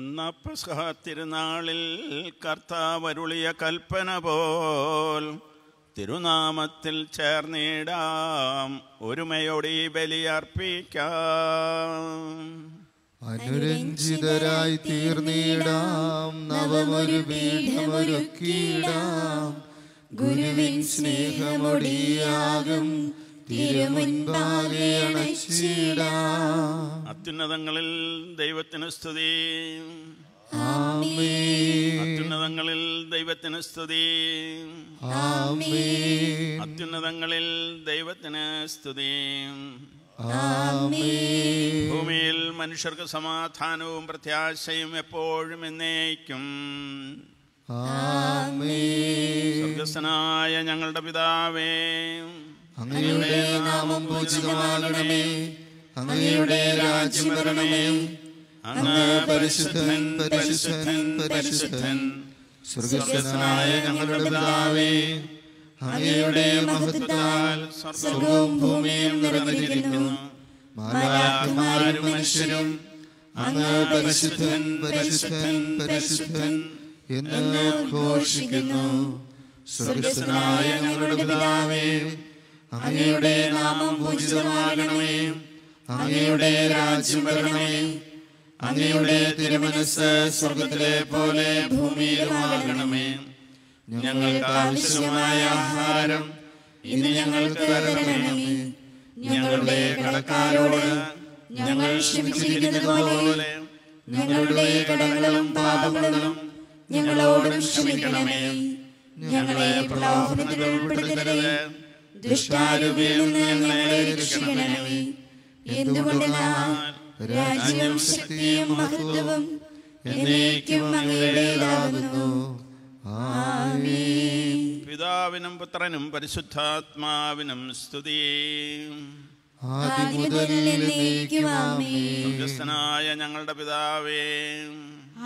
അന്ന തിരുനാളിൽ കർത്താവരുളിയ കൽപ്പന പോൽ തിരുനാമത്തിൽ ചേർന്നിടാം ഒരുമയോടെ ബലിയർപ്പിക്കാം അനുരഞ്ജിതരായി തീർന്നിടാം നവമൊരു പീഠമൊരുക്കിയിടാം ഗുരുവിൻ സ്നേഹമൊടിയാകും അത്യുന്നതങ്ങളിൽ ദൈവത്തിന് സ്തുതി അത്യുന്നതങ്ങളിൽ ദൈവത്തിന് സ്തുതി അത്യുന്നതങ്ങളിൽ ദൈവത്തിന് സ്തുതി ഭൂമിയിൽ മനുഷ്യർക്ക് സമാധാനവും പ്രത്യാശയും എപ്പോഴും എന്നേക്കും സ്വർഗസ്വനായ ഞങ്ങളുടെ പിതാവേ അങ്ങയുടെ നാമം പൂജിതമാകണമേ അങ്ങയുടെ രാജ്യം വരണമേ അങ്ങ് പരിശുദ്ധൻ പരിശുദ്ധൻ പരിശുദ്ധൻ സ്വർഗസ്വനായ ഞങ്ങളുടെ പിതാവേ അങ്ങയുടെ മഹത്വത്താൽ സ്വർഗവും ഭൂമിയും നിറഞ്ഞിരിക്കുന്നു മാലാത്മാരും മനുഷ്യരും അങ്ങ് പരിശുദ്ധൻ പരിശുദ്ധൻ പരിശുദ്ധൻ എന്ന് ഘോഷിക്കുന്നു സ്വർഗസ്വനായ ഞങ്ങളുടെ പിതാവേ അങ്ങയുടെ നാമം പൂജിതമാകണമേ അങ്ങയുടെ രാജ്യം വരണമേ അങ്ങയുടെ തിരുമനസ് സ്വർഗത്തിലെ പോലെ ഭൂമിയിലുമാകണമേ ഞങ്ങൾക്ക് ആവശ്യമായ ആഹാരം ഇന്ന് ഞങ്ങൾക്ക് ഞങ്ങളുടെ കടക്കാരോട് ഞങ്ങൾ ക്ഷമിച്ചിരിക്കുന്നത് ഞങ്ങളുടെ കടങ്ങളും പാപങ്ങളും ഞങ്ങളോടും ക്ഷമിക്കണമേ ഞങ്ങളെ പ്രലോഭനത്തിൽ ഉൾപ്പെടുത്തരുത് ദുഷ്ടാരൂപിയിൽ നിന്ന് ഞങ്ങളെ രക്ഷിക്കണമേ എന്തുകൊണ്ടെന്നാൽ രാജ്യം ശക്തിയും മഹത്വവും എന്നേക്കും പിതാവിനും പുത്രനും പരിശുദ്ധാത്മാവിനും സ്തുതി സ്വർഗസ്ഥനായ ഞങ്ങളുടെ പിതാവേ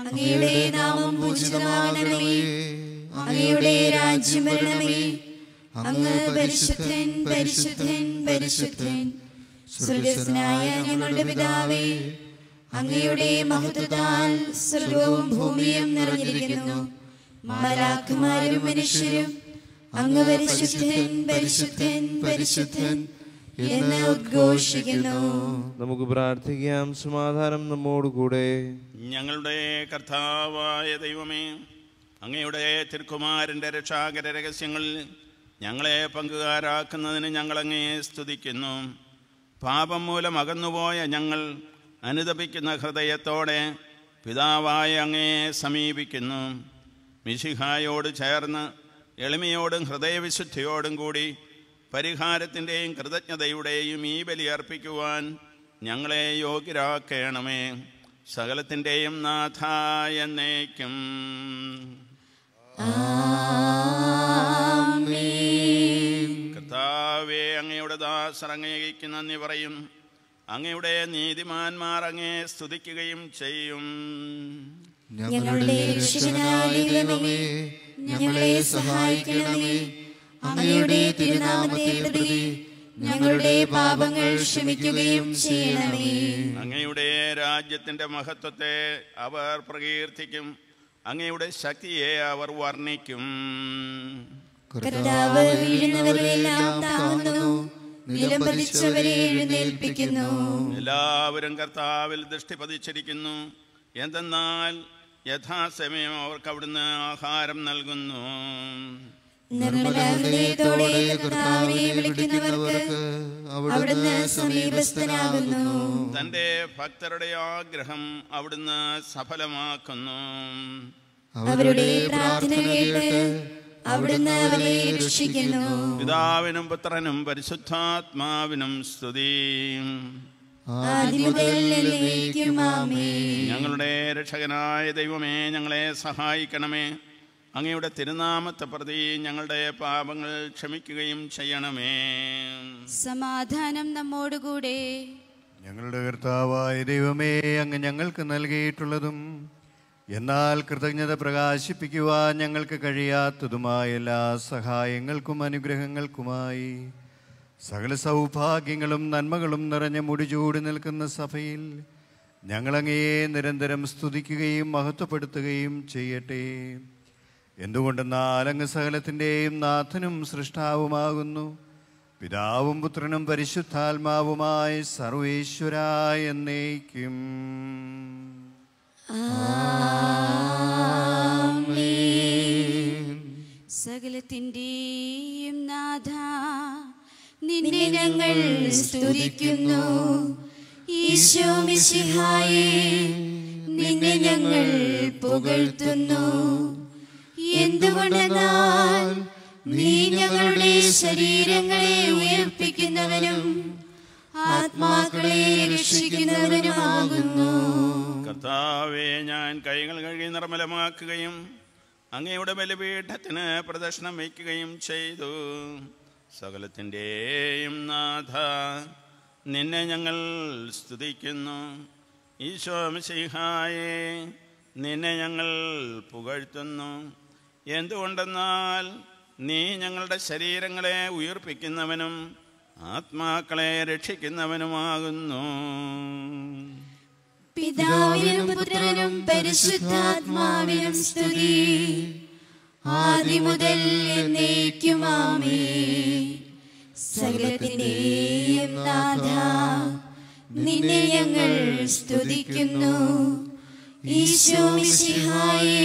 അങ്ങയുടെ നാമം പൂജിതമാകണമേ അങ്ങയുടെ രാജ്യം വരണമേ അങ്ങ് പരിശുദ്ധൻ പരിശുദ്ധൻ പരിശുദ്ധൻ സ്വർഗസ്നായ ഞങ്ങളുടെ പിതാവേ അങ്ങയുടെ മഹത്വത്താൽ സ്വർഗവും ഭൂമിയും നിറഞ്ഞിരിക്കുന്നു മാലാഖമാരും മനുഷ്യരും അങ്ങ് പരിശുദ്ധൻ പരിശുദ്ധൻ പരിശുദ്ധൻ എന്ന് ഉദ്ഘോഷിക്കുന്നു നമുക്ക് പ്രാർത്ഥിക്കാം സമാധാനം നമ്മോടുകൂടെ ഞങ്ങളുടെ കർത്താവായ ദൈവമേ അങ്ങയുടെ തിരുക്കുമാരന്റെ രക്ഷാകര രഹസ്യങ്ങളിൽ ഞങ്ങളെ പങ്കുകാരാക്കുന്നതിന് ഞങ്ങളങ്ങയെ സ്തുതിക്കുന്നു പാപം മൂലം അകന്നുപോയ ഞങ്ങൾ അനുദപിക്കുന്ന ഹൃദയത്തോടെ പിതാവായ അങ്ങയെ സമീപിക്കുന്നു മിശിഹായോട് ചേർന്ന് എളിമയോടും ഹൃദയവിശുദ്ധിയോടും കൂടി പരിഹാരത്തിൻ്റെയും കൃതജ്ഞതയുടെയും ഈ ബലി അർപ്പിക്കുവാൻ ഞങ്ങളെ യോഗ്യരാക്കേണമേ സകലത്തിൻ്റെയും നാഥായ നയിക്കും കർത്താവേ അങ്ങയുടെ ദാസർ അങ്ങേക്ക് നന്ദി പറയും അങ്ങയുടെ നീതിമാന്മാർ അങ്ങേ സ്തുതിക്കുകയും ചെയ്യും ഞങ്ങളുടെ ഞങ്ങളെ സഹായിക്കണമേ അങ്ങയുടെ തിരുനാമത്തെ പ്രതി ഞങ്ങളുടെ പാപങ്ങൾ ക്ഷമിക്കുകയും ചെയ്യണമേ അങ്ങയുടെ രാജ്യത്തിന്റെ മഹത്വത്തെ അവർ പ്രകീർത്തിക്കും അങ്ങയുടെ ശക്തിയെ അവർ വർണ്ണിക്കും കർത്താവ് താങ്ങുന്നു എല്ലാവരും കർത്താവിൽ ദൃഷ്ടി പതിച്ചിരിക്കുന്നു എന്തെന്നാൽ യഥാസമയം അവർക്ക് അവിടുന്ന് ആഹാരം നൽകുന്നു വിളിക്കുന്നവർക്ക് തന്റെ ഭക്തരുടെ ആഗ്രഹം അവിടുന്ന് സഫലമാക്കുന്നു അവരുടെ അവിടുന്ന് അവരെ രക്ഷിക്കുന്നു പിതാവിനും പുത്രനും പരിശുദ്ധാത്മാവിനും സ്തുതി ഞങ്ങളുടെ രക്ഷകനായ ദൈവമേ ഞങ്ങളെ സഹായിക്കണമേ അങ്ങയുടെ തിരുനാമത്തെ പ്രതി ഞങ്ങളുടെ പാപങ്ങൾ ക്ഷമിക്കുകയും ചെയ്യണമേ സമാധാനം നമ്മോടുകൂടെ ഞങ്ങളുടെ കർത്താവായ ദൈവമേ അങ്ങ് ഞങ്ങൾക്ക് നൽകിയിട്ടുള്ളതും എന്നാൽ കൃതജ്ഞത പ്രകാശിപ്പിക്കുവാൻ ഞങ്ങൾക്ക് കഴിയാത്തതുമായ എല്ലാ സഹായങ്ങൾക്കും അനുഗ്രഹങ്ങൾക്കുമായി സകല സൗഭാഗ്യങ്ങളും നന്മകളും നിറഞ്ഞ മുടിചൂടി നിൽക്കുന്ന സഭയിൽ ഞങ്ങളങ്ങയെ നിരന്തരം സ്തുതിക്കുകയും മഹത്വപ്പെടുത്തുകയും ചെയ്യട്ടെ എന്തുകൊണ്ടെന്നാൽ അങ്ങ് സകലത്തിൻ്റെയും നാഥനും സൃഷ്ടാവുമാകുന്നു പിതാവും പുത്രനും പരിശുദ്ധാത്മാവുമായി സർവേശ്വരായ എന്നേക്കും സകലത്തിൻ്റെയും നാഥ നിന്നെ ഞങ്ങൾ സ്തുതിക്കുന്നു ഈശോ നിന്നെ ഞങ്ങൾ പുകഴ്ത്തുന്നു എന്തുകൊണ്ടെന്നാൽ നീ ഞങ്ങളുടെ ശരീരങ്ങളെ ഉയർപ്പിക്കുന്നവനും ആത്മാക്കളെ രക്ഷിക്കുന്നവനുമാകുന്നു കർത്താവെ ഞാൻ കൈകൾ കഴുകി നിർമ്മലമാക്കുകയും അങ്ങയുടെ ബലിപീഠത്തിന് പ്രദർശനം വയ്ക്കുകയും ചെയ്തു സകലത്തിൻ്റെയും നാഥ നിന്നെ ഞങ്ങൾ സ്തുതിക്കുന്നു ഈശോ മിശിഹായേ നിന്നെ ഞങ്ങൾ പുകഴ്ത്തുന്നു എന്തുകൊണ്ടെന്നാൽ നീ ഞങ്ങളുടെ ശരീരങ്ങളെ ഉയർപ്പിക്കുന്നവനും ആത്മാക്കളെ രക്ഷിക്കുന്നവനുമാകുന്നു പിതാവിനും പുത്രനും പരിശുദ്ധാത്മാവിനും സ്തുതി ആദിമുതൽ എന്നേക്കുമാമേ സകലത്തിന്റെയും നാഥ നിന്നെ ഞങ്ങൾ സ്തുതിക്കുന്നു ഈശോ മിശിഹായേ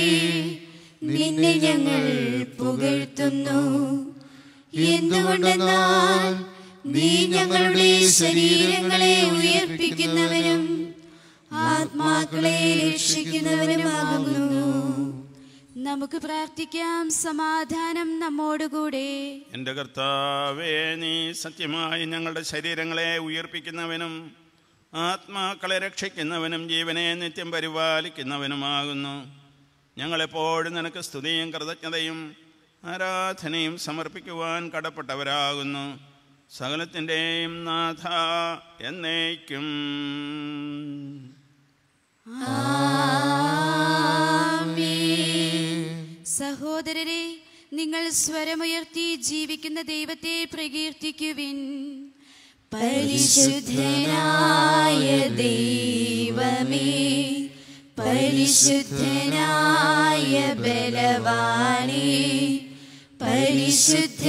നിന്നെ ഞങ്ങൾ പുകഴ്ത്തുന്നു എന്തുകൊണ്ടെന്നാൽ നീ ഞങ്ങളുടെ ശരീരങ്ങളെ ഉയർപ്പിക്കുന്നവരും ആത്മാക്കളെ രക്ഷിക്കുന്നവരുമാകുന്നു നമുക്ക് പ്രാർത്ഥിക്കാം സമാധാനം നമ്മോടുകൂടെ എന്റെ കർത്താവേ നീ സത്യമായി ഞങ്ങളുടെ ശരീരങ്ങളെ ഉയർപ്പിക്കുന്നവനും ആത്മാക്കളെ രക്ഷിക്കുന്നവനും ജീവനെ നിത്യം പരിപാലിക്കുന്നവനുമാകുന്നു ഞങ്ങളെപ്പോഴും നിനക്ക് സ്തുതിയും കൃതജ്ഞതയും ആരാധനയും സമർപ്പിക്കുവാൻ കടപ്പെട്ടവരാകുന്നു സകലത്തിൻ്റെയും നാഥ എന്നേക്കും സഹോദരരെ നിങ്ങൾ സ്വരമുയർത്തി ജീവിക്കുന്ന ദൈവത്തെ പ്രകീർത്തിക്കുവിൻ പരിശുദ്ധനായ ദൈവമേ പരിശുദ്ധനായ ബലവാനെ പരിശുദ്ധനായ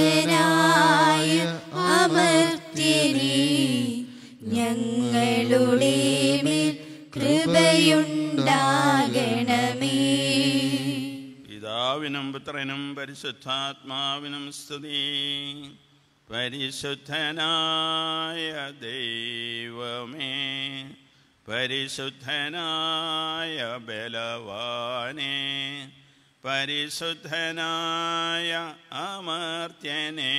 അമർത്തിനി ഞങ്ങളുടെ മേൽ കൃപയുണ്ടാകണമേ പിതാവിനും പുത്രനും പരിശുദ്ധാത്മാവിനും സ്തുതി പരിശുദ്ധനായ ദൈവമേ പരിശുദ്ധനായ ബലവാനെ പരിശുദ്ധനായ അമർത്യനെ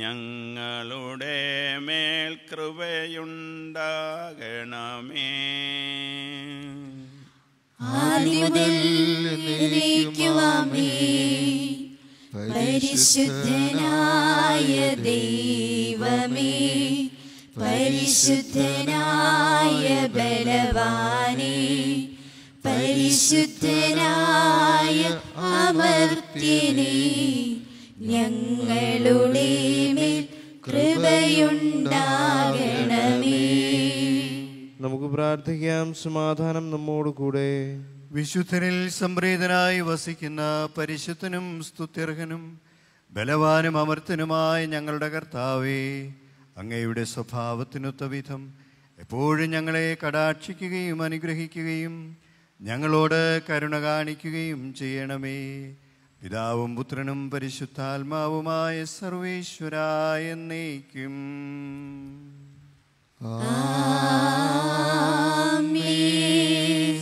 ഞങ്ങളുടെ മേൽ കൃപയുണ്ടാകണമേ ആദ്യമുതൽ പരിശുദ്ധനായ ദൈവമേ പരിശുദ്ധനായ ബലവാനെ പരിശുദ്ധനായ അമർത്യനെ ഞങ്ങളുടെ മേൽ കൃപയുണ്ടാകണമേ നമുക്ക് പ്രാർത്ഥിക്കാം സമാധാനം നമ്മോട് കൂടെ വിശുദ്ധനിൽ സംപ്രീതനായി വസിക്കുന്ന പരിശുദ്ധനും സ്തുത്യർഹനും ബലവാനും അമർത്തനുമായ ഞങ്ങളുടെ കർത്താവേ അങ്ങയുടെ സ്വഭാവത്തിനൊത്ത വിധം എപ്പോഴും ഞങ്ങളെ കടാക്ഷിക്കുകയും അനുഗ്രഹിക്കുകയും ഞങ്ങളോട് കരുണ കാണിക്കുകയും ചെയ്യണമേ പിതാവും പുത്രനും പരിശുദ്ധാത്മാവുമായ സർവേശ്വരായ നയിക്കും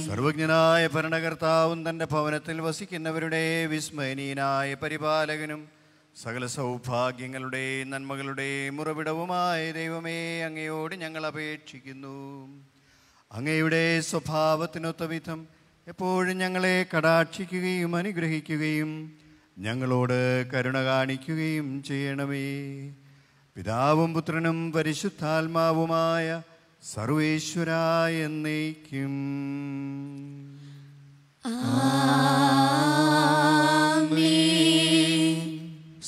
സർവജ്ഞനായ ഭരണകർത്താവും തൻ്റെ ഭവനത്തിൽ വസിക്കുന്നവരുടെ വിസ്മയനീയനായ പരിപാലകനും സകല സൗഭാഗ്യങ്ങളുടെയും നന്മകളുടെയും ഉറവിടവുമായ ദൈവമേ അങ്ങയോട് ഞങ്ങൾ അപേക്ഷിക്കുന്നു അങ്ങയുടെ സ്വഭാവത്തിനൊത്ത വിധം എപ്പോഴും ഞങ്ങളെ കടാക്ഷിക്കുകയും അനുഗ്രഹിക്കുകയും ഞങ്ങളോട് കരുണ കാണിക്കുകയും ചെയ്യണമേ പിതാവും പുത്രനും പരിശുദ്ധാത്മാവുമായ സർവേശ്വര എന്നേക്കും ആമീൻ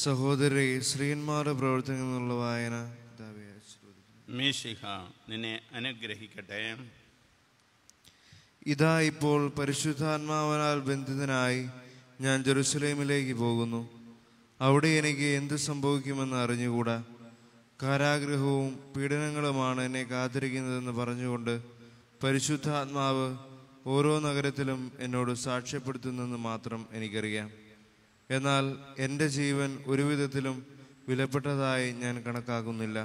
സഹോദരി ശ്രീന്മാരുടെ പ്രവർത്തനങ്ങൾ എന്നുള്ള വായന മീഷിഹ നിന്നെ അനുഗ്രഹിക്കട്ടെ ഇതാ ഇപ്പോൾ പരിശുദ്ധാത്മാവനാൽ ബന്ധിതനായി ഞാൻ ജെറുസലേമിലേക്ക് പോകുന്നു അവിടെ എനിക്ക് എന്ത് സംഭവിക്കുമെന്ന് അറിഞ്ഞുകൂടാ കാരാഗ്രഹവും പീഡനങ്ങളുമാണ് എന്നെ കാത്തിരിക്കുന്നതെന്ന് പറഞ്ഞുകൊണ്ട് പരിശുദ്ധാത്മാവ് ഓരോ നഗരത്തിലും എന്നോട് സാക്ഷ്യപ്പെടുത്തുന്നെന്ന് മാത്രം എനിക്കറിയാം എന്നാൽ എൻ്റെ ജീവൻ ഒരു വിധത്തിലും വിലപ്പെട്ടതായി ഞാൻ കണക്കാക്കുന്നില്ല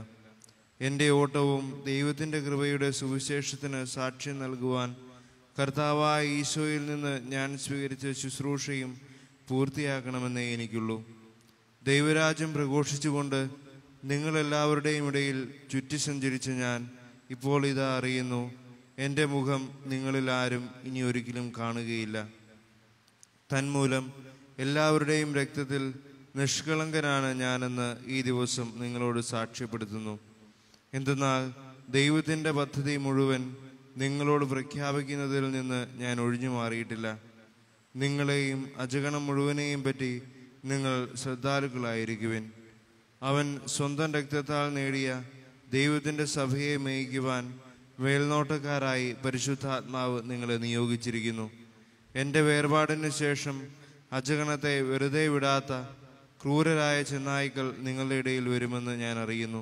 എൻ്റെ ഓട്ടവും ദൈവത്തിൻ്റെ കൃപയുടെ സുവിശേഷത്തിന് സാക്ഷ്യം നൽകുവാൻ കർത്താവായ ഈശോയിൽ നിന്ന് ഞാൻ സ്വീകരിച്ച ശുശ്രൂഷയും പൂർത്തിയാക്കണമെന്നേ എനിക്കുള്ളൂ ദൈവരാജ്യം പ്രഘോഷിച്ചുകൊണ്ട് നിങ്ങളെല്ലാവരുടെയും ഇടയിൽ ചുറ്റി സഞ്ചരിച്ച ഞാൻ ഇപ്പോൾ ഇതാ അറിയുന്നു എൻ്റെ മുഖം നിങ്ങളിൽ ആരും ഇനി ഒരിക്കലും കാണുകയില്ല തന്മൂലം എല്ലാവരുടെയും രക്തത്തിൽ നിഷ്കളങ്കനാണ് ഞാനെന്ന് ഈ ദിവസം നിങ്ങളോട് സാക്ഷ്യപ്പെടുത്തുന്നു എന്തെന്നാൽ ദൈവത്തിൻ്റെ പദ്ധതി മുഴുവൻ നിങ്ങളോട് പ്രഖ്യാപിക്കുന്നതിൽ നിന്ന് ഞാൻ ഒഴിഞ്ഞു മാറിയിട്ടില്ല നിങ്ങളെയും അജഗണം മുഴുവനെയും പറ്റി നിങ്ങൾ ശ്രദ്ധാലുക്കളായിരിക്കുവിൻ അവൻ സ്വന്തം രക്തത്താൽ നേടിയ ദൈവത്തിൻ്റെ സഭയെ മേയിക്കുവാൻ മേൽനോട്ടക്കാരായി പരിശുദ്ധാത്മാവ് നിങ്ങളെ നിയോഗിച്ചിരിക്കുന്നു എൻ്റെ വേർപാടിന് ശേഷം അജഗണത്തെ വെറുതെ വിടാത്ത ക്രൂരരായ ചെന്നായ്ക്കൾ നിങ്ങളുടെ ഇടയിൽ വരുമെന്ന് ഞാൻ അറിയുന്നു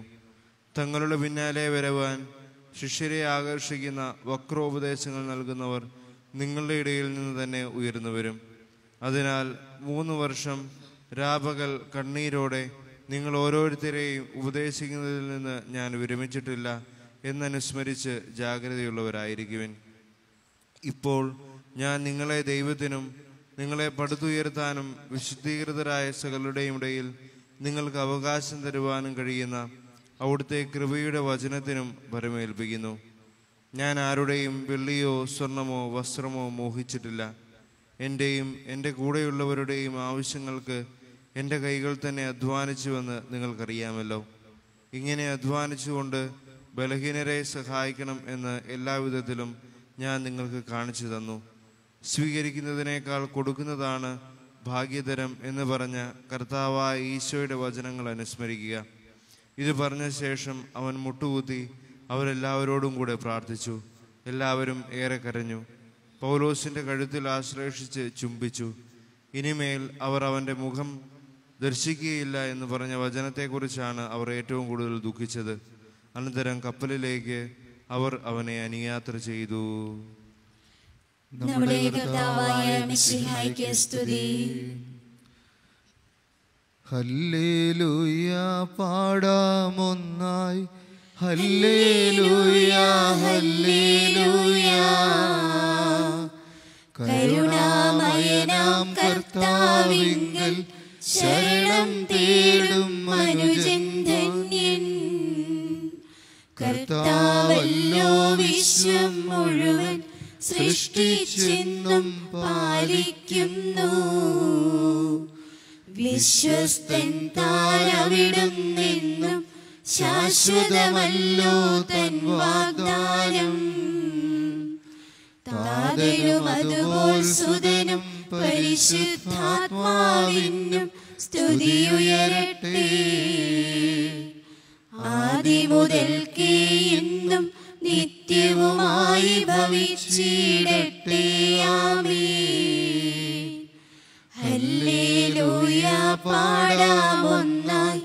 തങ്ങളുടെ പിന്നാലെ വരവാൻ ശിഷ്യരെ ആകർഷിക്കുന്ന വക്രോപദേശങ്ങൾ നൽകുന്നവർ നിങ്ങളുടെ ഇടയിൽ നിന്ന് തന്നെ ഉയർന്നു വരും അതിനാൽ മൂന്ന് വർഷം രാപകൽ കണ്ണീരോടെ നിങ്ങൾ ഓരോരുത്തരെയും ഉപദേശിക്കുന്നതിൽ നിന്ന് ഞാൻ വിരമിച്ചിട്ടില്ല എന്നനുസ്മരിച്ച് ജാഗ്രതയുള്ളവരായിരിക്കുവിൻ ഇപ്പോൾ ഞാൻ നിങ്ങളെ ദൈവത്തിനും നിങ്ങളെ പടുത്തുയർത്താനും വിശുദ്ധീകൃതരായ സകലുടെയും ഇടയിൽ നിങ്ങൾക്ക് അവകാശം തരുവാനും കഴിയുന്ന അവിടുത്തെ കൃപയുടെ വചനത്തിനും ഭരമേൽപ്പിക്കുന്നു ഞാൻ ആരുടെയും വെള്ളിയോ സ്വർണമോ വസ്ത്രമോ മോഹിച്ചിട്ടില്ല എൻ്റെയും എൻ്റെ കൂടെയുള്ളവരുടെയും ആവശ്യങ്ങൾക്ക് എൻ്റെ കൈകൾ തന്നെ അധ്വാനിച്ചുവെന്ന് നിങ്ങൾക്കറിയാമല്ലോ ഇങ്ങനെ അധ്വാനിച്ചുകൊണ്ട് ബലഹീനരെ സഹായിക്കണം എന്ന് എല്ലാവിധത്തിലും ഞാൻ നിങ്ങൾക്ക് കാണിച്ചു തന്നു സ്വീകരിക്കുന്നതിനേക്കാൾ കൊടുക്കുന്നതാണ് ഭാഗ്യതരം എന്ന് പറഞ്ഞ കർത്താവായ ഈശോയുടെ വചനങ്ങൾ അനുസ്മരിക്കുക ഇത് പറഞ്ഞ ശേഷം അവൻ മുട്ടുകുത്തി അവരെല്ലാവരോടും കൂടെ പ്രാർത്ഥിച്ചു എല്ലാവരും ഏറെ കരഞ്ഞു പൗലോസിൻ്റെ കഴുത്തിൽ ആശ്ലേഷിച്ച് ചുംബിച്ചു ഇനിമേൽ അവർ അവൻ്റെ മുഖം ദർശിക്കുകയില്ല എന്ന് പറഞ്ഞ വചനത്തെക്കുറിച്ചാണ് അവർ ഏറ്റവും കൂടുതൽ ദുഃഖിച്ചത് അനന്തരം കപ്പലിലേക്ക് അവർ അവനെ അനുയാത്ര ചെയ്തു നമ്മുടെ കർത്താവായ മിശിഹായ്ക്ക് സ്തുതി ഹല്ലേലൂയ പാടാമൊന്നായി ഹല്ലേലൂയ ഹല്ലേലൂയ കരുണാമയനാം കർത്താവിങ്കൽ ശരണം തേടും മനുജന്ധന്യൻ കർത്താവല്ലോ വിശ്വം മുഴുവൻ സൃഷ്ടിച്ചെന്നും പാലിക്കുന്നു വിശ്വസ്തൻ നിന്നും ശാശ്വതമല്ലോ തൻ വാഗ്ദാനം താതനും അതുപോൽ സുതനും പരിശുദ്ധാത്മാവിനും സ്തുതിയുയരട്ടെ ആദ്യ മുതൽക്കേ എന്നും നിത്യവുമായി ഭവിച്ചിടട്ടെ ആമേ പാടാമൊന്നായി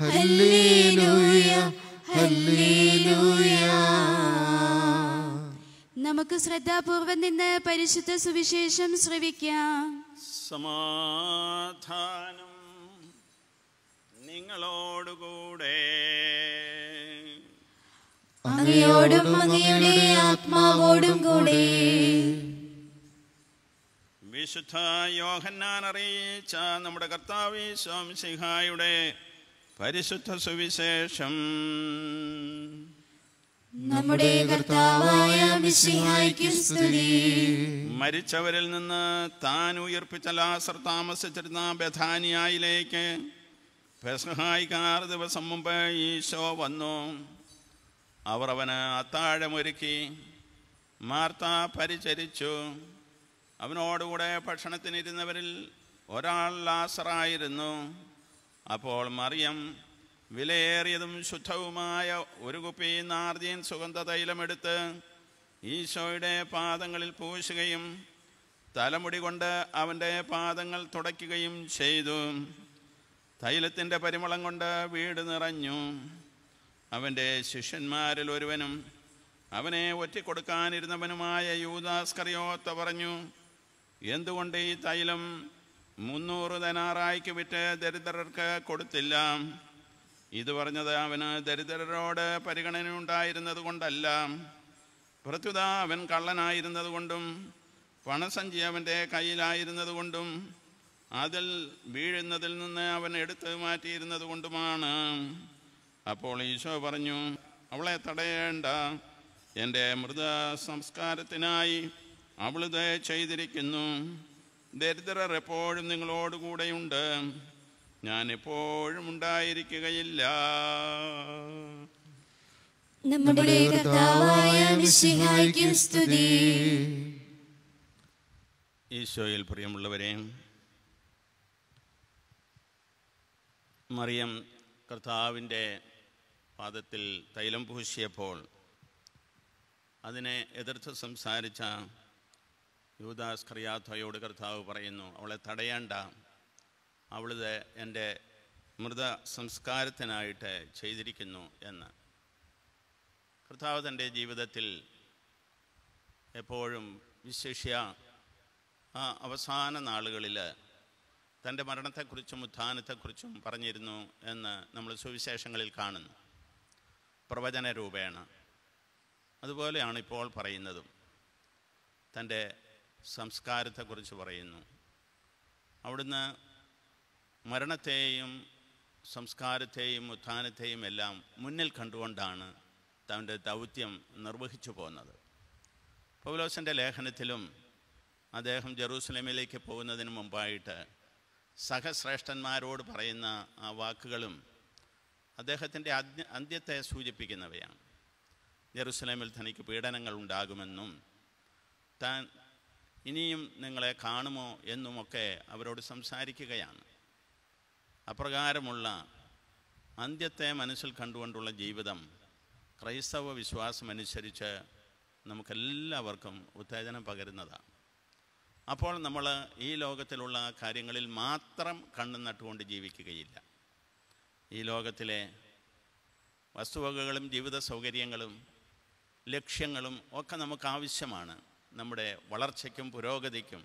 ഹല്ലേലൂയ ഹല്ലേലൂയ നമുക്ക് ശ്രദ്ധാപൂർവം നിന്ന് പരിശുദ്ധ സുവിശേഷം ശ്രവിക്കാം സമാധാനം നിങ്ങളോടുകൂടെ അങ്ങയോടും അങ്ങയുടെ ആത്മാവോടും കൂടെ വിശുദ്ധ യോഹന്നാൻ അറിയിച്ച നമ്മുടെ സ്വാമി സ്വാംസിഹായുടെ പരിശുദ്ധ സുവിശേഷം നമ്മുടെ കർത്താവായ മരിച്ചവരിൽ നിന്ന് താൻ ഉയർപ്പിച്ച ലാസർ താമസിച്ചിരുന്ന ബഥാനിയായിലേക്ക് ആറ് ദിവസം മുമ്പ് ഈശോ വന്നു അവർ അവന് അത്താഴമൊരുക്കി മാർത്ത പരിചരിച്ചു അവനോടുകൂടെ ഭക്ഷണത്തിനിരുന്നവരിൽ ഒരാൾ ലാസറായിരുന്നു അപ്പോൾ മറിയം വിലയേറിയതും ശുദ്ധവുമായ ഒരു കുപ്പി നാർജിയൻ സുഗന്ധ തൈലമെടുത്ത് ഈശോയുടെ പാദങ്ങളിൽ പൂശുകയും തലമുടി കൊണ്ട് അവൻ്റെ പാദങ്ങൾ തുടയ്ക്കുകയും ചെയ്തു തൈലത്തിൻ്റെ പരിമളം കൊണ്ട് വീട് നിറഞ്ഞു അവൻ്റെ ശിഷ്യന്മാരിൽ ഒരുവനും അവനെ ഒറ്റിക്കൊടുക്കാനിരുന്നവനുമായ യൂദാസ്കറിയോത്ത പറഞ്ഞു എന്തുകൊണ്ട് ഈ തൈലം മുന്നൂറ് ധനാറായിക്ക് വിറ്റ് ദരിദ്രർക്ക് കൊടുത്തില്ല ഇത് പറഞ്ഞത് അവന് ദരിദ്രരോട് പരിഗണന ഉണ്ടായിരുന്നത് കൊണ്ടല്ല പ്രത്യുത അവൻ കള്ളനായിരുന്നത് കൊണ്ടും പണസഞ്ചി അവൻ്റെ കയ്യിലായിരുന്നത് കൊണ്ടും അതിൽ വീഴുന്നതിൽ നിന്ന് അവൻ എടുത്തു മാറ്റിയിരുന്നത് കൊണ്ടുമാണ് അപ്പോൾ ഈശോ പറഞ്ഞു അവളെ തടയേണ്ട എൻ്റെ മൃത സംസ്കാരത്തിനായി അവളിത് ചെയ്തിരിക്കുന്നു ദരിദ്രർ എപ്പോഴും നിങ്ങളോടുകൂടെയുണ്ട് ഞാൻ എപ്പോഴും ഉണ്ടായിരിക്കുകയില്ല നമ്മുടെ സ്തുതി ഈശോയിൽ പ്രിയമുള്ളവരെ മറിയം കർത്താവിൻ്റെ പാദത്തിൽ തൈലം പൂശിയപ്പോൾ അതിനെ എതിർത്ത് സംസാരിച്ച യൂദാസ് ഖറിയാഥയോട് കർത്താവ് പറയുന്നു അവളെ തടയേണ്ട അവളിത് എൻ്റെ മൃത സംസ്കാരത്തിനായിട്ട് ചെയ്തിരിക്കുന്നു എന്ന് കർത്താവ് തൻ്റെ ജീവിതത്തിൽ എപ്പോഴും വിശേഷ്യ ആ അവസാന നാളുകളിൽ തൻ്റെ മരണത്തെക്കുറിച്ചും ഉത്ഥാനത്തെക്കുറിച്ചും പറഞ്ഞിരുന്നു എന്ന് നമ്മൾ സുവിശേഷങ്ങളിൽ കാണുന്നു പ്രവചന രൂപേണ അതുപോലെയാണ് ഇപ്പോൾ പറയുന്നതും തൻ്റെ സംസ്കാരത്തെക്കുറിച്ച് പറയുന്നു അവിടുന്ന് മരണത്തെയും സംസ്കാരത്തെയും ഉത്ഥാനത്തെയും എല്ലാം മുന്നിൽ കണ്ടുകൊണ്ടാണ് തൻ്റെ ദൗത്യം നിർവഹിച്ചു പോന്നത് പൗലോസിൻ്റെ ലേഖനത്തിലും അദ്ദേഹം ജെറൂസലേമിലേക്ക് പോകുന്നതിന് മുമ്പായിട്ട് സഹശ്രേഷ്ഠന്മാരോട് പറയുന്ന ആ വാക്കുകളും അദ്ദേഹത്തിൻ്റെ അന്ത്യത്തെ സൂചിപ്പിക്കുന്നവയാണ് ജെറുസലേമിൽ തനിക്ക് പീഡനങ്ങൾ ഉണ്ടാകുമെന്നും താൻ ഇനിയും നിങ്ങളെ കാണുമോ എന്നുമൊക്കെ അവരോട് സംസാരിക്കുകയാണ് അപ്രകാരമുള്ള അന്ത്യത്തെ മനസ്സിൽ കണ്ടുകൊണ്ടുള്ള ജീവിതം ക്രൈസ്തവ വിശ്വാസമനുസരിച്ച് നമുക്കെല്ലാവർക്കും ഉത്തേജനം പകരുന്നതാണ് അപ്പോൾ നമ്മൾ ഈ ലോകത്തിലുള്ള കാര്യങ്ങളിൽ മാത്രം കണ്ണു നട്ടുകൊണ്ട് ജീവിക്കുകയില്ല ഈ ലോകത്തിലെ വസ്തുവകകളും ജീവിത സൗകര്യങ്ങളും ലക്ഷ്യങ്ങളും ഒക്കെ നമുക്ക് ആവശ്യമാണ് നമ്മുടെ വളർച്ചയ്ക്കും പുരോഗതിക്കും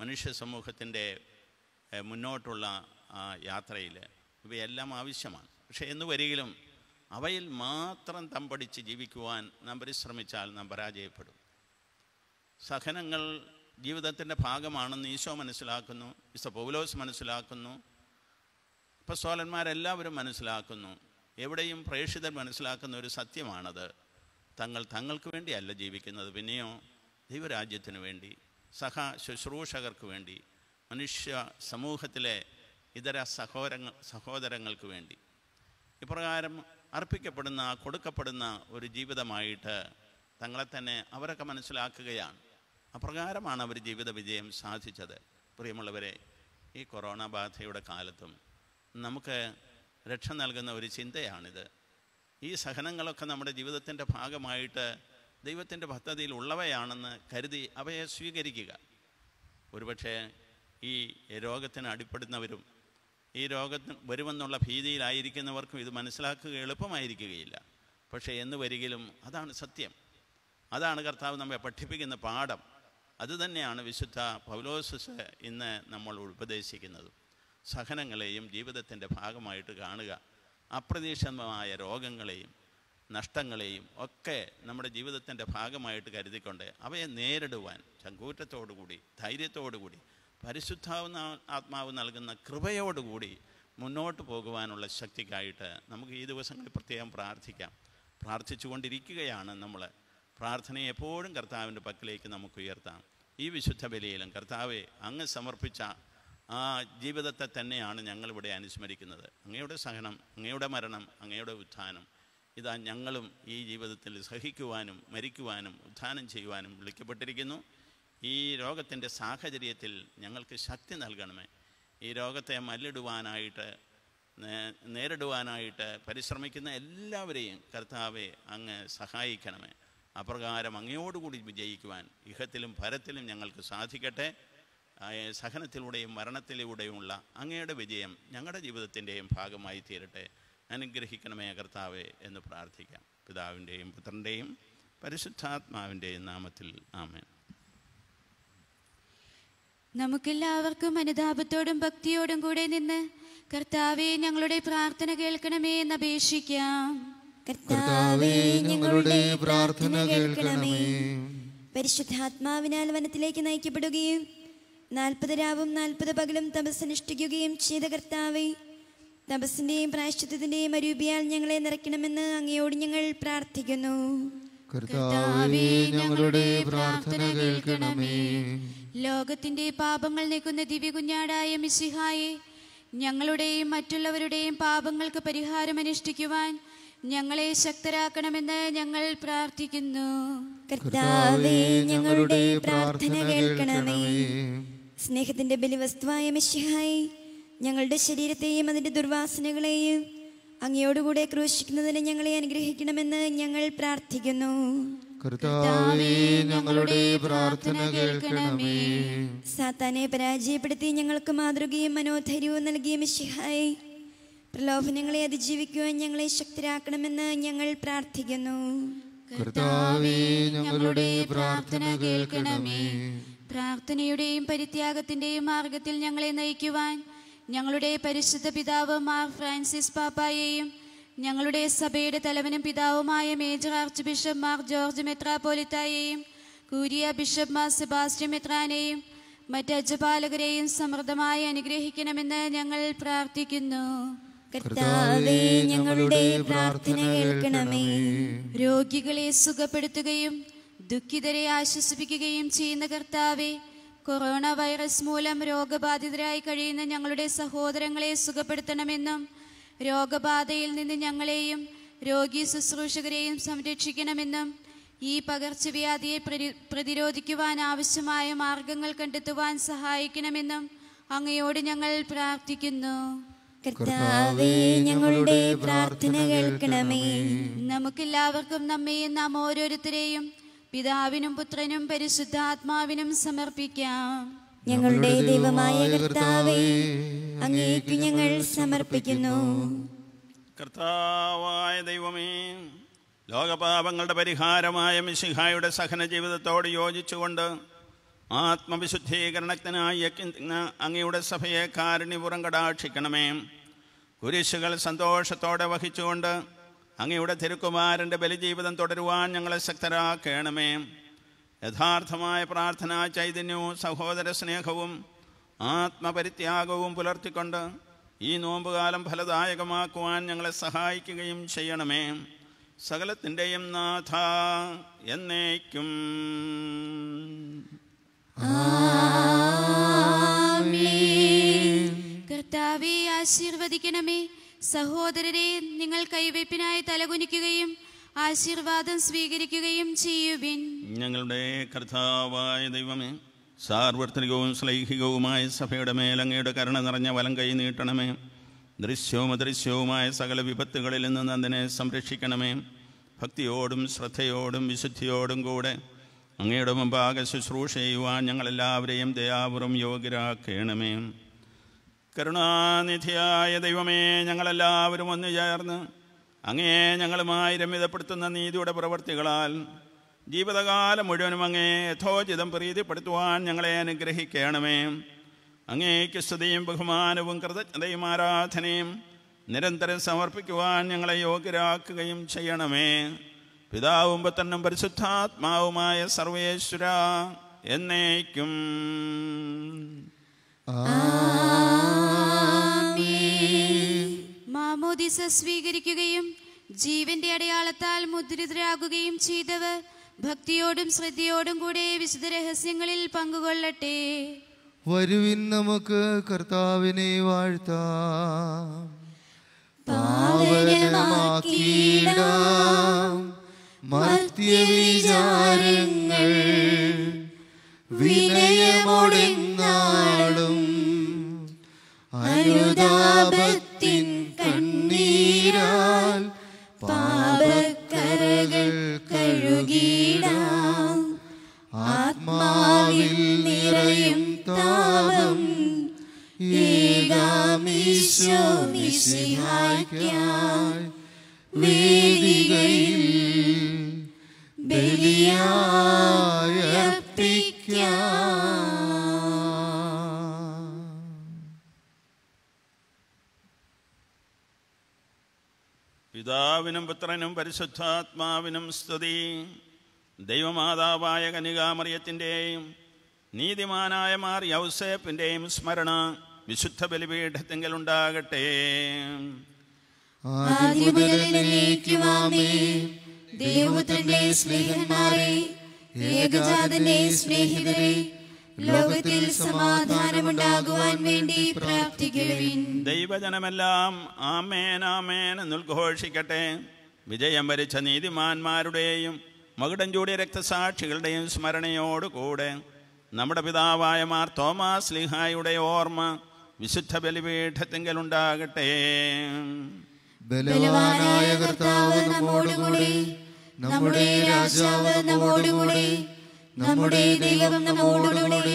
മനുഷ്യ സമൂഹത്തിൻ്റെ മുന്നോട്ടുള്ള യാത്രയിൽ ഇവയെല്ലാം ആവശ്യമാണ് പക്ഷേ എന്ന് വരികിലും അവയിൽ മാത്രം തമ്പടിച്ച് ജീവിക്കുവാൻ നാം പരിശ്രമിച്ചാൽ നാം പരാജയപ്പെടും സഹനങ്ങൾ ജീവിതത്തിൻ്റെ ഭാഗമാണെന്ന് ഈശോ മനസ്സിലാക്കുന്നു ഈശോ പൗലോസ് മനസ്സിലാക്കുന്നു അപ്പസ്തോലന്മാരെല്ലാവരും മനസ്സിലാക്കുന്നു എവിടെയും പ്രേക്ഷിതർ മനസ്സിലാക്കുന്ന ഒരു സത്യമാണത് തങ്ങൾ തങ്ങൾക്ക് വേണ്ടിയല്ല ജീവിക്കുന്നത് പിന്നെയോ ദൈവരാജ്യത്തിന് വേണ്ടി സഹ ശുശ്രൂഷകർക്ക് വേണ്ടി മനുഷ്യ സമൂഹത്തിലെ ഇതര സഹോദരങ്ങൾ സഹോദരങ്ങൾക്ക് വേണ്ടി ഇപ്രകാരം അർപ്പിക്കപ്പെടുന്ന കൊടുക്കപ്പെടുന്ന ഒരു ജീവിതമായിട്ട് തങ്ങളെ തന്നെ അവരൊക്കെ മനസ്സിലാക്കുകയാണ് അപ്രകാരമാണ് അവർ ജീവിത വിജയം സാധിച്ചത് പ്രിയമുള്ളവരെ ഈ കൊറോണ ബാധയുടെ കാലത്തും നമുക്ക് രക്ഷ നൽകുന്ന ഒരു ചിന്തയാണിത് ഈ സഹനങ്ങളൊക്കെ നമ്മുടെ ജീവിതത്തിൻ്റെ ഭാഗമായിട്ട് ദൈവത്തിൻ്റെ പദ്ധതിയിൽ ഉള്ളവയാണെന്ന് കരുതി അവയെ സ്വീകരിക്കുക ഒരുപക്ഷെ ഈ രോഗത്തിന് അടിപ്പെടുന്നവരും ഈ രോഗത്തിന് വരുമെന്നുള്ള ഭീതിയിലായിരിക്കുന്നവർക്കും ഇത് മനസ്സിലാക്കുക എളുപ്പമായിരിക്കുകയില്ല പക്ഷേ എന്ന് വരികിലും അതാണ് സത്യം അതാണ് കർത്താവ് നമ്മെ പഠിപ്പിക്കുന്ന പാഠം അതുതന്നെയാണ് വിശുദ്ധ പൗലോസസ് ഇന്ന് നമ്മൾ ഉപദേശിക്കുന്നത് സഹനങ്ങളെയും ജീവിതത്തിൻ്റെ ഭാഗമായിട്ട് കാണുക അപ്രതീക്ഷിതമായ രോഗങ്ങളെയും നഷ്ടങ്ങളെയും ഒക്കെ നമ്മുടെ ജീവിതത്തിൻ്റെ ഭാഗമായിട്ട് കരുതിക്കൊണ്ട് അവയെ നേരിടുവാൻ ചങ്കൂറ്റത്തോടുകൂടി ധൈര്യത്തോടുകൂടി പരിശുദ്ധാവുന്ന ആത്മാവ് നൽകുന്ന കൃപയോടുകൂടി മുന്നോട്ട് പോകുവാനുള്ള ശക്തിക്കായിട്ട് നമുക്ക് ഈ ദിവസങ്ങളിൽ പ്രത്യേകം പ്രാർത്ഥിക്കാം പ്രാർത്ഥിച്ചുകൊണ്ടിരിക്കുകയാണ് നമ്മൾ പ്രാർത്ഥനയെ എപ്പോഴും കർത്താവിൻ്റെ പക്കലേക്ക് നമുക്ക് ഉയർത്താം ഈ വിശുദ്ധ ബലിയിലും കർത്താവെ അങ്ങ് സമർപ്പിച്ച ആ ജീവിതത്തെ തന്നെയാണ് ഞങ്ങളിവിടെ അനുസ്മരിക്കുന്നത് അങ്ങയുടെ സഹനം അങ്ങയുടെ മരണം അങ്ങയുടെ ഉത്ഥാനം ഇതാ ഞങ്ങളും ഈ ജീവിതത്തിൽ സഹിക്കുവാനും മരിക്കുവാനും ഉത്ഥാനം ചെയ്യുവാനും വിളിക്കപ്പെട്ടിരിക്കുന്നു ഈ രോഗത്തിൻ്റെ സാഹചര്യത്തിൽ ഞങ്ങൾക്ക് ശക്തി നൽകണമേ ഈ രോഗത്തെ മല്ലിടുവാനായിട്ട് നേരിടുവാനായിട്ട് പരിശ്രമിക്കുന്ന എല്ലാവരെയും കർത്താവെ അങ്ങ് സഹായിക്കണമേ അപ്രകാരം അങ്ങയോടുകൂടി വിജയിക്കുവാൻ ഇഹത്തിലും പരത്തിലും ഞങ്ങൾക്ക് സാധിക്കട്ടെ സഹനത്തിലൂടെയും മരണത്തിലൂടെയുമുള്ള അങ്ങയുടെ വിജയം ഞങ്ങളുടെ ജീവിതത്തിൻ്റെയും ഭാഗമായി തീരട്ടെ അനുഗ്രഹിക്കണമേ കർത്താവേ എന്ന് പ്രാർത്ഥിക്കാം പിതാവിൻ്റെയും പുത്രൻ്റെയും പരിശുദ്ധാത്മാവിൻ്റെയും നാമത്തിൽ ആമേൻ നമുക്കെല്ലാവർക്കും അനുതാപത്തോടും ഭക്തിയോടും കൂടെ നിന്ന് കർത്താവെ ഞങ്ങളുടെ പ്രാർത്ഥന കേൾക്കണമേ എന്ന് അപേക്ഷിക്കാം കർത്താവേ ഞങ്ങളുടെ പ്രാർത്ഥന കേൾക്കണമേ പരിശുദ്ധാത്മാവിനാൽ വനത്തിലേക്ക് നയിക്കപ്പെടുകയും നാൽപ്പത് രാവും നാൽപ്പത് പകലും തപസ് അനുഷ്ഠിക്കുകയും ചെയ്ത കർത്താവെ തപസ്സിൻ്റെയും പ്രായശ്ചിത്വത്തിൻ്റെയും അരൂപിയാൽ ഞങ്ങളെ നിറയ്ക്കണമെന്ന് അങ്ങയോട് ഞങ്ങൾ പ്രാർത്ഥിക്കുന്നു കർത്താവേ ഞങ്ങളുടെ പ്രാർത്ഥന കേൾക്കണമേ ലോകത്തിന്റെ പാപങ്ങൾ നീക്കുന്ന ദിവ്യകുഞ്ഞാടായ മിസിഹായെ ഞങ്ങളുടെയും മറ്റുള്ളവരുടെയും പാപങ്ങൾക്ക് പരിഹാരം അനുഷ്ഠിക്കുവാൻ ഞങ്ങളെ ശക്തരാക്കണമെന്ന് ഞങ്ങൾ പ്രാർത്ഥിക്കുന്നു കർത്താവേ ഞങ്ങളുടെ പ്രാർത്ഥന കേൾക്കണമേ സ്നേഹത്തിൻ്റെ ബലിവസ്തുവായ മെഷിഹായി ഞങ്ങളുടെ ശരീരത്തെയും അതിൻ്റെ ദുർവാസനകളെയും അങ്ങയോടുകൂടെ ക്രൂശിക്കുന്നതിന് ഞങ്ങളെ അനുഗ്രഹിക്കണമെന്ന് ഞങ്ങൾ പ്രാർത്ഥിക്കുന്നു കർത്താവേ ഞങ്ങളുടെ പ്രാർത്ഥന കേൾക്കണമേ സാത്താനെ പരാജയപ്പെടുത്തി ഞങ്ങൾക്ക് മാതൃകയും മനോധൈര്യവും നൽകിയ മിഷിഹായി പ്രലോഭനങ്ങളെ അതിജീവിക്കുവാൻ ഞങ്ങളെ ശക്തരാക്കണമെന്ന് ഞങ്ങൾ പ്രാർത്ഥിക്കുന്നു കർത്താവേ ഞങ്ങളുടെ പ്രാർത്ഥന കേൾക്കണമേ പ്രാർത്ഥനയുടെയും പരിത്യാഗത്തിന്റെയും മാർഗത്തിൽ ഞങ്ങളെ നയിക്കുവാൻ ഞങ്ങളുടെ പരിശുദ്ധ പിതാവ് മാർ ഫ്രാൻസിസ് പാപ്പായെയും ഞങ്ങളുടെ സഭയുടെ തലവനും പിതാവുമായ major archbishop Mar George മെത്രാപോലിത്തായെയും കൂരിയ ബിഷപ്പ് മാർ സെബാസ്റ്റ്യൻ മെത്രാനെയും മറ്റ് അജപാലകരെയും സമൃദ്ധമായി അനുഗ്രഹിക്കണമെന്ന് ഞങ്ങൾ പ്രാർത്ഥിക്കുന്നു കർത്താവേ ഞങ്ങളുടെ പ്രാർത്ഥന കേൾക്കണമേ രോഗികളെ സുഖപ്പെടുത്തുകയും ദുഃഖിതരെ ആശ്വസിപ്പിക്കുകയും ചെയ്യുന്ന കർത്താവെ കൊറോണ വൈറസ് മൂലം രോഗബാധിതരായി കഴിയുന്ന ഞങ്ങളുടെ സഹോദരങ്ങളെ സുഖപ്പെടുത്തണമെന്നും രോഗബാധയിൽ നിന്ന് ഞങ്ങളെയും രോഗി ശുശ്രൂഷകരെയും സംരക്ഷിക്കണമെന്നും ഈ പകർച്ചവ്യാധിയെ പ്രതിരോധിക്കുവാൻ ആവശ്യമായ മാർഗങ്ങൾ കണ്ടെത്തുവാൻ സഹായിക്കണമെന്നും അങ്ങയോട് ഞങ്ങൾ പ്രാർത്ഥിക്കുന്നു കർത്താവേ ഞങ്ങളുടെ പ്രാർത്ഥന കേൾക്കണമേ നമുക്കെല്ലാവർക്കും നമ്മെയും നാം ഓരോരുത്തരെയും പിതാവിനും പുത്രനും പരിശുദ്ധാത്മാവിനും സമർപ്പിക്കാം ഞങ്ങളുടെ ദൈവമായ കർത്താവേ അങ്ങേക്ക് ഞങ്ങൾ സമർപ്പിക്കുന്നു കർത്താവായ ദൈവമേ ലോകപാപങ്ങളുടെ പരിഹാരമായ മിശിഹായുടെ സഹന ജീവിതത്തോട് യോജിച്ചുകൊണ്ട് ആത്മവിശുദ്ധീകരണത്തിനായി യജ്ഞ അങ്ങയുടെ സഭയെ കാരുണ്യപുറം കടാക്ഷിക്കണമേ കുരിശുകൾ സന്തോഷത്തോടെ വഹിച്ചുകൊണ്ട് അങ്ങയുടെ തിരുക്കുമാരൻ്റെ ബലിജീവിതം തുടരുവാൻ ഞങ്ങളെ ശക്തരാക്കണമേ യഥാർത്ഥമായ പ്രാർത്ഥനാ ചൈതന്യവും സഹോദര സ്നേഹവും ആത്മപരിത്യാഗവും പുലർത്തിക്കൊണ്ട് ഈ നോമ്പുകാലം ഫലദായകമാക്കുവാൻ ഞങ്ങളെ സഹായിക്കുകയും ചെയ്യണമേ സകലത്തിൻ്റെയും നാഥ എന്നേക്കും കർത്താവെ ആശീർവദിക്കണമേ സഹോദരരെ നിങ്ങൾ കൈവയ്പിനായി തലകുനിക്കുകയും ആശീർവാദം സ്വീകരിക്കുകയും ചെയ്യുവിൻ ഞങ്ങളുടെ കർത്താവായ ദൈവമേ സാർവത്രികവും ശ്ലൈഹികവുമായ സഭയുടെ മേലങ്ങയുടെ കരുണ നിറഞ്ഞ വലം കൈ നീട്ടണമേ ദൃശ്യവും അദൃശ്യവുമായ സകല വിപത്തുകളിൽ നിന്ന് അതിനെ സംരക്ഷിക്കണമേ ഭക്തിയോടും ശ്രദ്ധയോടും വിശുദ്ധിയോടും കൂടെ അങ്ങയുടെ മുമ്പാകെ ശുശ്രൂഷ ചെയ്യുവാൻ ഞങ്ങളെല്ലാവരെയും ദയാപുറം യോഗ്യരാക്കേണമേ കരുണാനിധിയായ ദൈവമേ ഞങ്ങളെല്ലാവരും ഒന്നു ചേർന്ന് അങ്ങേ ഞങ്ങളുമായി രമ്യതപ്പെടുത്തുന്ന നീതിയുടെ പ്രവർത്തികളാൽ ജീവിതകാലം മുഴുവനും അങ്ങേ യഥോചിതം പ്രീതിപ്പെടുത്തുവാൻ ഞങ്ങളെ അനുഗ്രഹിക്കണമേ അങ്ങേക്ക് സ്തുതിയും ബഹുമാനവും കൃതജ്ഞതയും ആരാധനയും നിരന്തരം സമർപ്പിക്കുവാൻ ഞങ്ങളെ യോഗ്യരാക്കുകയും ചെയ്യണമേ പിതാവും പുത്രനും പരിശുദ്ധാത്മാവുമായ സർവേശ്വര എന്നേക്കും ആ മാമോദിസ സ്വീകരിക്കുകയും ജീവന്റെ അടയാളത്താൽ മുദ്രിതരാകുകയും ചെയ്തവർ ഭക്തിയോടും ശ്രദ്ധയോടും കൂടെ വിശുദ്ധ രഹസ്യങ്ങളിൽ പങ്കുകൊള്ളട്ടെ വരുവിൻ നമുക്ക് കർത്താവിനെ വാഴ്ത്താം മർത്യവിചാരങ്ങൾ വിനയമൊടുങ്ങാളും അത്യുതാപത്തിൻ കണ്ണീരാൽ പാപക്കരകൾ കഴുകിടാം ആത്മാവിൽ നിറയും താപം ഏകാമീശോ മിശിഹായ്ക്കായി വേദികയിൽ പിതാവിനും പുത്രനും പരിശുദ്ധാത്മാവിനും സ്തുതി ദൈവമാതാവായ കനികാമറിയത്തിൻ്റെയും നീതിമാനായ മാറി ഔസേപ്പിൻ്റെയും സ്മരണ വിശുദ്ധ ബലിപീഠത്തിങ്കിൽ ഉണ്ടാകട്ടെ സ്നേഹിതരെ ലോകത്തിൽ സമാധാനമുണ്ടാകുവാൻ വേണ്ടി പ്രാർത്ഥിക്കുവിൻ ദൈവജനമെല്ലാം ആമേൻ ആമേൻ എന്ന് ഉദ്ഘോഷിക്കട്ടെ വിജയം വരിച്ച നീതിമാന്മാരുടെയും മകുടം ചൂടിയ രക്തസാക്ഷികളുടെയും സ്മരണയോടുകൂടെ നമ്മുടെ പിതാവായ മാർ തോമസ് ലിഹായുടെ ഓർമ്മ വിശുദ്ധ ബലിപീഠത്തിങ്കൽ ഉണ്ടാകട്ടെ ബലവാനായ നമ്മുടെ രാജാവ് നമ്മോടുകൂടി നമ്മുടെ ദൈവം നമ്മോടുകൂടെ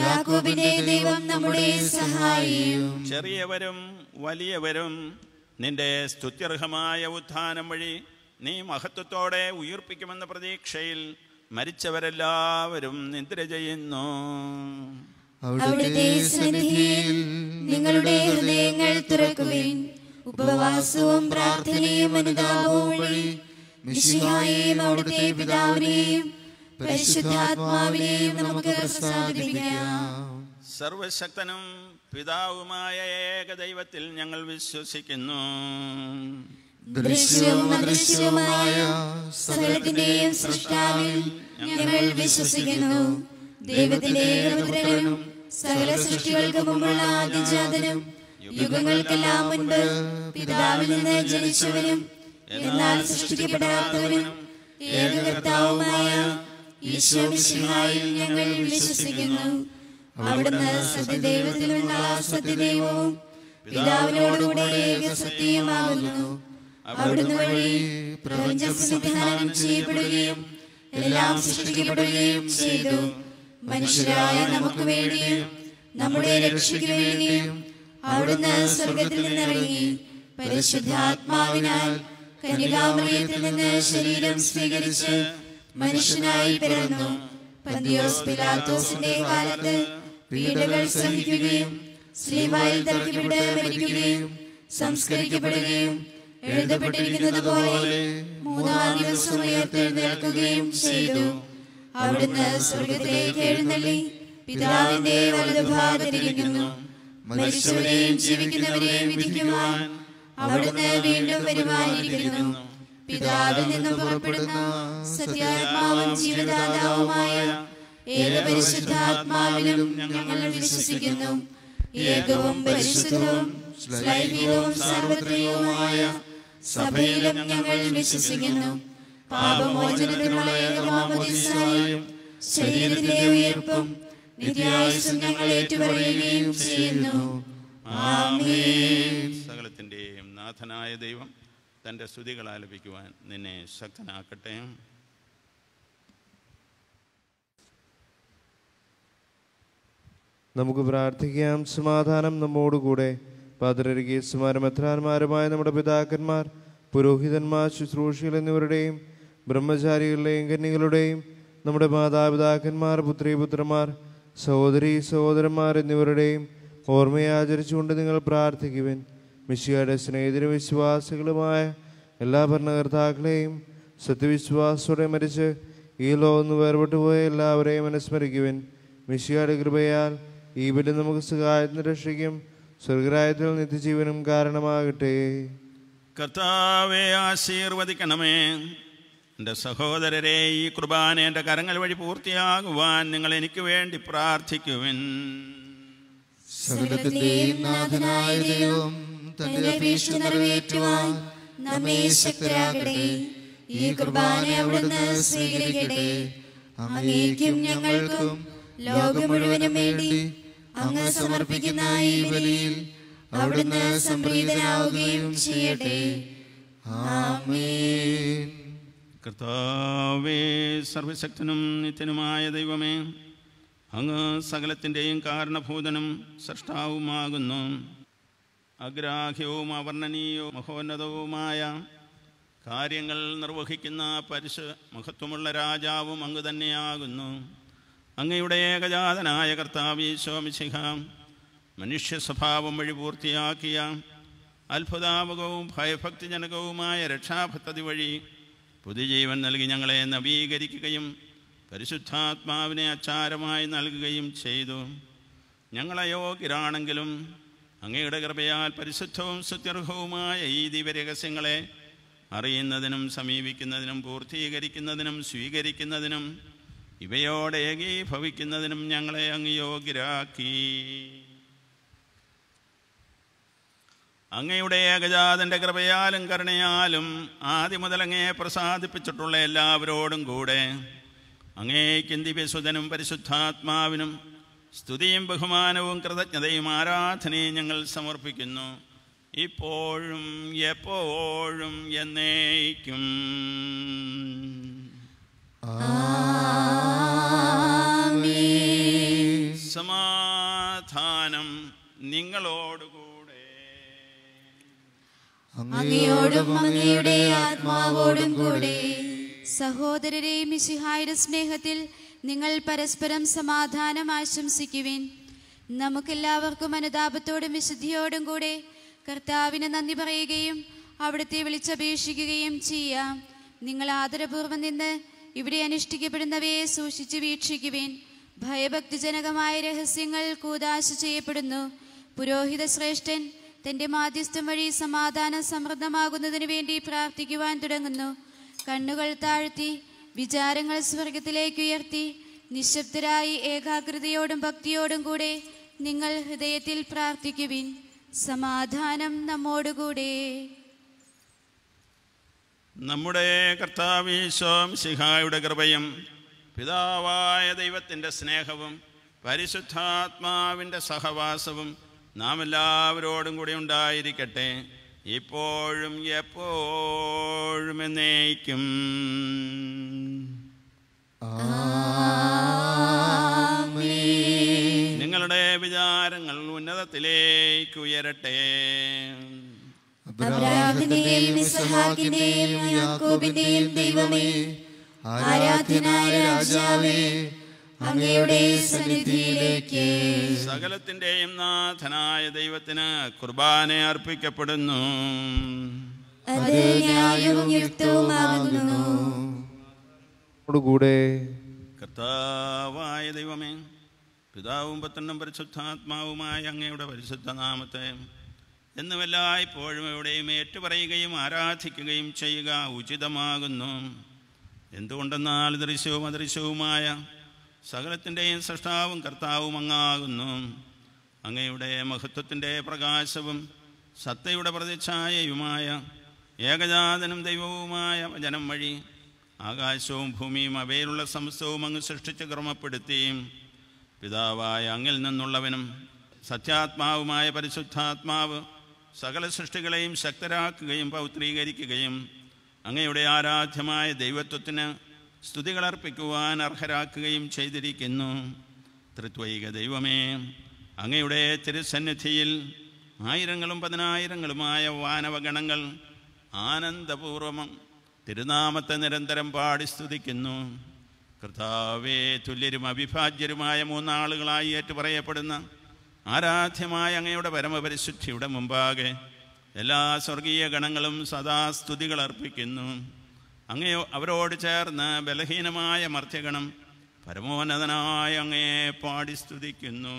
യാക്കോബിന്റെ ദൈവം നമ്മുടെ സഹായിയും ചെറിയവരും വലിയവരും നിന്റെ സ്തുത്യർഹമായ ഉത്ഥാനം വഴി നീ മഹത്വത്തോടെ ഉയർപ്പിക്കുമെന്ന പ്രതീക്ഷയിൽ മരിച്ചവരെല്ലാവരും നിദ്ര ചെയ്യുന്നു സന്നിധിയിൽ നിങ്ങളുടെ ഹൃദയങ്ങൾ തുറക്കുകയും ഉപവാസവും പ്രാർത്ഥനയും അനുതാപവും വഴി പിതാവിനെയും പരിശുദ്ധാത്മാവിനെയും നമുക്ക് പ്രസാദിപ്പിക്കാം സർവശക്തനും പിതാവുമായ ഏക ദൈവത്തിൽ ഞങ്ങൾ വിശ്വസിക്കുന്നു ദൃശ്യവും അദൃശ്യവുമായ സകലത്തിന്റെയും സൃഷ്ടാവിൽ ഞങ്ങൾ വിശ്വസിക്കുന്നു ദൈവത്തിന്റെ ഏകപുത്രനും സകല സൃഷ്ടികൾക്ക് മുമ്പുള്ള ആദിജാതനും യുഗങ്ങൾക്കെല്ലാം മുൻപ് പിതാവിൽ നിന്ന് ജനിച്ചവനും എന്നാൽ ഏക കർത്താവുമായ ഈശോമിശിഹായിൽ ഞങ്ങൾ വിശ്വസിക്കുന്നു അവിടുന്ന് സത്യദൈവത്തിലുള്ള സത്യദൈവവും പിതാവിനോടുകൂടെ ഏകസത്യമാകുന്നു അവിടുന്ന് വഴി പ്രപഞ്ചം സംവിധാനം ചെയ്യപ്പെടുകയും എല്ലാം സൃഷ്ടിക്കപ്പെടുകയും ചെയ്തു മനുഷ്യരായ നമുക്ക് വേണ്ടിയും നമ്മുടെ രക്ഷയ്ക്ക് വേണ്ടിയും അവിടുന്ന് സ്വർഗത്തിൽ നിന്നിറങ്ങി പരിശുദ്ധാത്മാവിനാൽ കനികാമറിയത്തിൽ നിന്ന് ശരീരം സ്വീകരിച്ച് മനുഷ്യനായി പിറന്നു പന്തിയോസ് പിലാത്തോസിന്റെ കാലത്ത് വീടുകൾ ശ്രമിക്കുകയും സ്ലീവായിൽ തറക്കപ്പെട്ട് മരിക്കുകയും സംസ്കരിക്കപ്പെടുകയും എഴുതപ്പെട്ടിരിക്കുന്നത് പോലെ മൂന്നാം ദിവസം ഉയർത്തെഴുന്നേൽക്കുകയും ചെയ്തു അവിടുന്ന് സ്വർഗത്തിലേക്ക് എഴുന്നള്ളി പിതാവിന്റെ വലതുഭാഗത്തിരിക്കുന്നു മനുഷ്യരെയും ജീവിക്കുന്നവരെയും വിധിക്കുവാൻ അവിടുന്ന് വീണ്ടും വരുവാനിരിക്കുന്നു പിതാവിൽ നിന്നും പുറപ്പെടുന്ന സത്യാത്മാവും ജീവദാതാവുമായ ഏകപരിശുദ്ധാത്മാവിലും ഞങ്ങൾ വിശ്വസിക്കുന്നു ഏകവും പരിശുദ്ധവും സ്ലൈവികവും സാർവത്രികവുമായ സഭയിലും ഞങ്ങൾ വിശ്വസിക്കുന്നു പാപമോചനത്തിനുള്ള ഏകമാമതിസായും ശരീരത്തിലെ ഉയർപ്പും നിത്യായുസും ഞങ്ങൾ ഏറ്റുപറയുകയും ചെയ്യുന്നു ആമേൻ സകലത്തിന്റെയും നാഥനായ ദൈവം തൻ്റെ സ്തുതികൾ ആലപിക്കുവാൻ നിന്നെ ശക്തനാക്കട്ടെ നമുക്ക് പ്രാർത്ഥിക്കാം സമാധാനം നമ്മോടുകൂടെ പാതരരുകെ അത്രാന്മാരുമായ നമ്മുടെ പിതാക്കന്മാർ പുരോഹിതന്മാർ ശുശ്രൂഷികൾ എന്നിവരുടെയും ബ്രഹ്മചാരികളുടെയും കന്യകളുടെയും നമ്മുടെ മാതാപിതാക്കന്മാർ പുത്രീപുത്രന്മാർ സഹോദരി സഹോദരന്മാർ എന്നിവരുടെയും ഓർമ്മയെ ആചരിച്ചുകൊണ്ട് നിങ്ങൾ പ്രാർത്ഥിക്കുവാൻ മിശിയുടെ സ്നേഹിതര വിശ്വാസികളുമായ എല്ലാ ഭരണകർത്താക്കളെയും സത്യവിശ്വാസത്തോടെ മരിച്ച് ഈ ലോകം വേർപെട്ടു പോയ എല്ലാവരെയും അനുസ്മരിക്കുവിൻ മിശിയുടെ കൃപയാൽ ഈ ബലി നമുക്ക് സുഖായത്തിന് രക്ഷിക്കും സ്വർഗരായത്തിൽ നിത്യജീവനും കാരണമാകട്ടെ കർത്താവെ ആശീർവദിക്കണമേ എൻ്റെ സഹോദരരെ ഈ കുർബാന എൻ്റെ കരങ്ങൾ വഴി പൂർത്തിയാകുവാൻ നിങ്ങൾ എനിക്ക് വേണ്ടി പ്രാർത്ഥിക്കുവിൻ സകലത്തിൻ്റെയും നാഥനായ ദൈവം ഈ അങ്ങേക്കും വേണ്ടി സമർപ്പിക്കുന്ന സംപ്രീതനാവുകയും ചെയ്യട്ടെ കർത്താവേ സർവശക്തനും നിത്യനുമായ ദൈവമേ അങ്ങ് സകലത്തിൻ്റെയും കാരണഭൂതനും സൃഷ്ടാവുമാകുന്നു അഗ്രാഹ്യവും അവർണ്ണനീയവും മഹോന്നതവുമായ കാര്യങ്ങൾ നിർവഹിക്കുന്ന പരിശു മഹത്വമുള്ള രാജാവും അങ്ങ് തന്നെയാകുന്നു അങ്ങയുടെ ഏകജാതനായ കർത്താവ് ഈശോമിശിഹ മനുഷ്യ സ്വഭാവം വഴി പൂർത്തിയാക്കിയ അത്ഭുതാപകവും ഭയഭക്തിജനകവുമായ രക്ഷാഭക്തതി വഴി പുതുജീവൻ നൽകി ഞങ്ങളെ നവീകരിക്കുകയും പരിശുദ്ധാത്മാവിനെ അച്ചാരമായി നൽകുകയും ചെയ്തു ഞങ്ങളയോഗ്യരാണെങ്കിലും അങ്ങയുടെ കൃപയാൽ പരിശുദ്ധവും സുത്യർഹവുമായ ഈ ദിവ്യരഹസ്യങ്ങളെ അറിയുന്നതിനും സമീപിക്കുന്നതിനും പൂർത്തീകരിക്കുന്നതിനും സ്വീകരിക്കുന്നതിനും ഇവയോടെ ഏകീഭവിക്കുന്നതിനും ഞങ്ങളെ അങ്ങ് യോഗ്യരാക്കി അങ്ങയുടെ ഏകജാതൻ്റെ കൃപയാലും കരുണയാലും ആദ്യം മുതൽ അങ്ങയെ പ്രസാദിപ്പിച്ചിട്ടുള്ള എല്ലാവരോടും കൂടെ അങ്ങേക്കും ദിവ്യസുതനും പരിശുദ്ധാത്മാവിനും സ്തുതിയും ബഹുമാനവും കൃതജ്ഞതയും ആരാധനയും ഞങ്ങൾ സമർപ്പിക്കുന്നു ഇപ്പോഴും എപ്പോഴും എന്നേക്കും സമാധാനം നിങ്ങളോടുകൂടെ അങ്ങയോടും അങ്ങയുടെ ആത്മാവോടും കൂടെ സഹോദരരെയും മിശിഹായുടെ സ്നേഹത്തിൽ നിങ്ങൾ പരസ്പരം സമാധാനം ആശംസിക്കുവിൻ നമുക്കെല്ലാവർക്കും അനുതാപത്തോടും വിശുദ്ധിയോടും കൂടെ കർത്താവിനെ നന്ദി പറയുകയും അവിടുത്തെ വിളിച്ചപേക്ഷിക്കുകയും ചെയ്യാം നിങ്ങൾ ആദരപൂർവ്വം നിന്ന് ഇവിടെ അനുഷ്ഠിക്കപ്പെടുന്നവയെ സൂക്ഷിച്ച് വീക്ഷിക്കുവിൻ ഭയഭക്തിജനകമായ രഹസ്യങ്ങൾ കൂതാശ ചെയ്യപ്പെടുന്നു പുരോഹിത ശ്രേഷ്ഠൻ തന്റെ മാധ്യസ്ഥം വഴി സമാധാനം സമൃദ്ധമാകുന്നതിനു വേണ്ടി പ്രാർത്ഥിക്കുവാൻ തുടങ്ങുന്നു കണ്ണുകൾ താഴ്ത്തി വിചാരങ്ങൾ സ്വർഗത്തിലേക്ക് ഉയർത്തി നിശബ്ദരായി ഏകാഗ്രതയോടും ഭക്തിയോടും കൂടെ നിങ്ങൾ ഹൃദയത്തിൽ പ്രാർത്ഥിക്കുവിൻ സമാധാനം നമ്മോടുകൂടെ നമ്മുടെ കർത്താവീശ്വം സിഹായുടെ കൃപയും പിതാവായ ദൈവത്തിൻ്റെ സ്നേഹവും പരിശുദ്ധാത്മാവിൻ്റെ സഹവാസവും നാം എല്ലാവരോടും കൂടി ഉണ്ടായിരിക്കട്ടെ ഇപ്പോഴും എപ്പോഴും എന്നേക്കും നിങ്ങളുടെ വിചാരങ്ങൾ ഉന്നതത്തിലേക്ക് ഉയരട്ടെ ദൈവമേ ആരാധനായ രാജാവേ അങ്ങയുടെ സന്നിധിയിലേക്ക് സകലത്തിന്റെയും നാഥനായ ദൈവത്തിന് കുർബാന അർപ്പിക്കപ്പെടുന്നു കൂടെ കർത്താവായ ദൈവമേ പിതാവും പത്തണ്ണം പരിശുദ്ധാത്മാവുമായ അങ്ങയുടെ പരിശുദ്ധ നാമത്തെ എന്നുമെല്ലായ്പ്പോഴും എവിടെയും ഏറ്റുപറയുകയും ആരാധിക്കുകയും ചെയ്യുക ഉചിതമാകുന്നു എന്തുകൊണ്ടെന്നാൽ ദൃശ്യവും അദൃശ്യവുമായ സകലത്തിൻ്റെയും സൃഷ്ടാവും കർത്താവും അങ്ങാകുന്നു അങ്ങയുടെ മഹത്വത്തിൻ്റെ പ്രകാശവും സത്തയുടെ പ്രതിച്ഛായയുമായ ഏകജാതനും ദൈവവുമായ വചനം വഴി ആകാശവും ഭൂമിയും അവയിലുള്ള സമസ്തവും അങ്ങ് സൃഷ്ടിച്ച് ക്രമപ്പെടുത്തിയും പിതാവായ അങ്ങിൽ നിന്നുള്ളവനും സത്യാത്മാവുമായ പരിശുദ്ധാത്മാവ് സകല സൃഷ്ടികളെയും ശക്തരാക്കുകയും പൗത്രീകരിക്കുകയും അങ്ങയുടെ ആരാധ്യമായ ദൈവത്വത്തിന് സ്തുതികളർപ്പിക്കുവാൻ അർഹരാക്കുകയും ചെയ്തിരിക്കുന്നു തൃത്വൈക ദൈവമേ അങ്ങയുടെ തിരുസന്നിധിയിൽ ആയിരങ്ങളും പതിനായിരങ്ങളുമായ വാനവഗണങ്ങൾ ആനന്ദപൂർവം തിരുനാമത്തെ നിരന്തരം പാടി സ്തുതിക്കുന്നു കർത്താവേ തുല്യരും അവിഭാജ്യരുമായ മൂന്നാളുകളായി ഏറ്റുപറയപ്പെടുന്ന ആരാധ്യമായ അങ്ങയുടെ പരമപരിശുദ്ധിയുടെ മുമ്പാകെ എല്ലാ സ്വർഗീയ ഗണങ്ങളും സദാ സ്തുതികൾ അർപ്പിക്കുന്നു അങ്ങയോ അവരോട് ചേർന്ന് ബലഹീനമായ മർത്യഗണം പരമോന്നതനായ അങ്ങയെ പാടി സ്തുതിക്കുന്നു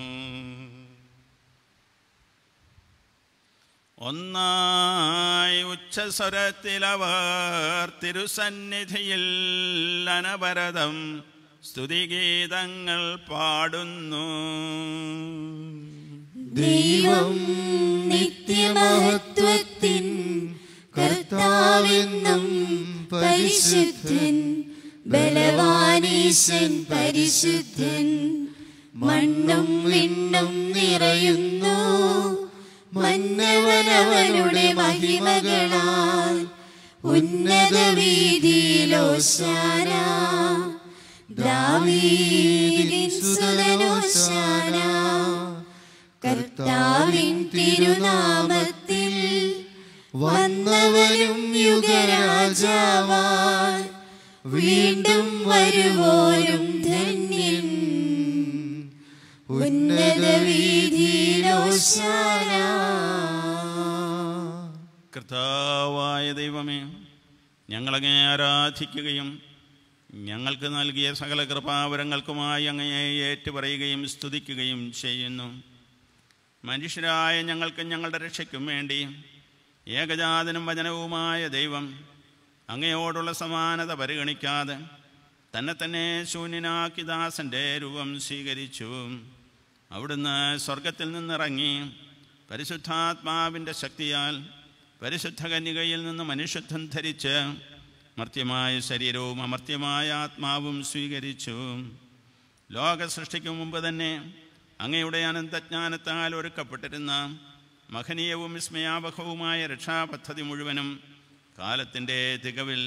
ഒന്നായി ഉച്ചസ്വരത്തിലവർ തിരുസന്നിധിയിൽ അനവരതം സ്തുതിഗീതങ്ങൾ പാടുന്നു ദൈവം നിത്യമഹത്വത്തിൻ കർത്താവെന്നും പരിശുദ്ധൻ ബലവാനീശൻ പരിശുദ്ധൻ മണ്ണും വിണ്ണും നിറയുന്നു മഞ്ഞവനവനുടെ മഹിമകളാൽ ഉന്നത വീതിയിലോശാന ദാവീദിൻ കർത്താവിൻ തിരുനാമത്തിൽ വന്നവനും യുഗരാജാവാൻ വീണ്ടും വരുവോരും ധന്യൻ ഉന്നത വീതിയിലോശാന കർത്താവായ ദൈവമേ ഞങ്ങളങ്ങനെ ആരാധിക്കുകയും ഞങ്ങൾക്ക് നൽകിയ സകല കൃപാവരങ്ങൾക്കുമായി അങ്ങയെ ഏറ്റുപറയുകയും സ്തുതിക്കുകയും ചെയ്യുന്നു മനുഷ്യരായ ഞങ്ങൾക്ക് ഞങ്ങളുടെ രക്ഷയ്ക്കും വേണ്ടി ഏകജാതനും വചനവുമായ ദൈവം അങ്ങയോടുള്ള സമാനത പരിഗണിക്കാതെ തന്നെ തന്നെ ശൂന്യനാക്കി ദാസൻ്റെ രൂപം സ്വീകരിച്ചു അവിടുന്ന് സ്വർഗത്തിൽ നിന്നിറങ്ങി പരിശുദ്ധാത്മാവിൻ്റെ ശക്തിയാൽ പരിശുദ്ധ കന്യകയിൽ നിന്ന് മനുഷ്യത്വം ധരിച്ച് മർത്യമായ ശരീരവും അമർത്യമായ ആത്മാവും സ്വീകരിച്ചു ലോക സൃഷ്ടിക്കും മുമ്പ് തന്നെ അങ്ങയുടെ അനന്തജ്ഞാനത്താൽ ഒരുക്കപ്പെട്ടിരുന്ന മഹനീയവും വിസ്മയാവഹവുമായ രക്ഷാപദ്ധതി മുഴുവനും കാലത്തിൻ്റെ തികവിൽ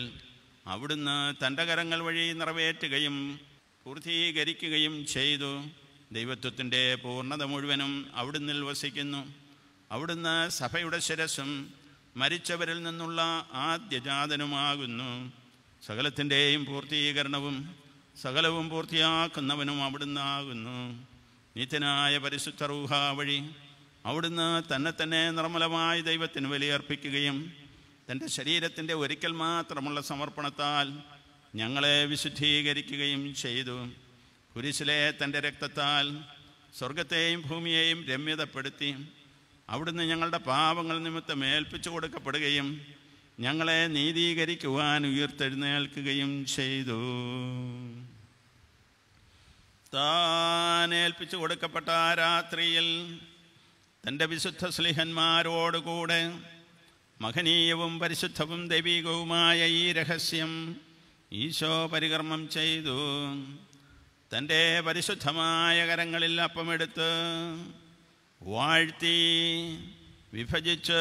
അവിടുന്ന് തൻ്റെ കരങ്ങൾ വഴി നിറവേറ്റുകയും പൂർത്തീകരിക്കുകയും ചെയ്തു ദൈവത്വത്തിൻ്റെ പൂർണ്ണത മുഴുവനും അവിടുന്ന് വസിക്കുന്നു അവിടുന്ന് സഭയുടെ ശിരസും മരിച്ചവരിൽ നിന്നുള്ള ആദ്യജാതനുമാകുന്നു സകലത്തിൻ്റെയും പൂർത്തീകരണവും സകലവും പൂർത്തിയാക്കുന്നവനും അവിടുന്നാകുന്നു ആകുന്നു നിത്യനായ പരിശുദ്ധ റൂഹ വഴി അവിടുന്ന് തന്നെ തന്നെ നിർമ്മലമായ ദൈവത്തിന് ബലിയർപ്പിക്കുകയും തൻ്റെ ശരീരത്തിൻ്റെ ഒരിക്കൽ മാത്രമുള്ള സമർപ്പണത്താൽ ഞങ്ങളെ വിശുദ്ധീകരിക്കുകയും ചെയ്തു കുരിശിലെ തൻ്റെ രക്തത്താൽ സ്വർഗത്തെയും ഭൂമിയെയും രമ്യതപ്പെടുത്തി അവിടുന്ന് ഞങ്ങളുടെ പാപങ്ങൾ നിമിത്തം ഏൽപ്പിച്ചു കൊടുക്കപ്പെടുകയും ഞങ്ങളെ നീതീകരിക്കുവാൻ ഉയർത്തെഴുന്നേൽക്കുകയും ചെയ്തു താൻ ഏൽപ്പിച്ചു കൊടുക്കപ്പെട്ട രാത്രിയിൽ തൻ്റെ വിശുദ്ധ സ്ലിഹന്മാരോടുകൂടെ മഹനീയവും പരിശുദ്ധവും ദൈവികവുമായ ഈ രഹസ്യം ഈശോ പരികർമ്മം ചെയ്തു തൻ്റെ പരിശുദ്ധമായ കരങ്ങളിൽ അപ്പമെടുത്ത് വാഴ്ത്തി വിഭജിച്ച്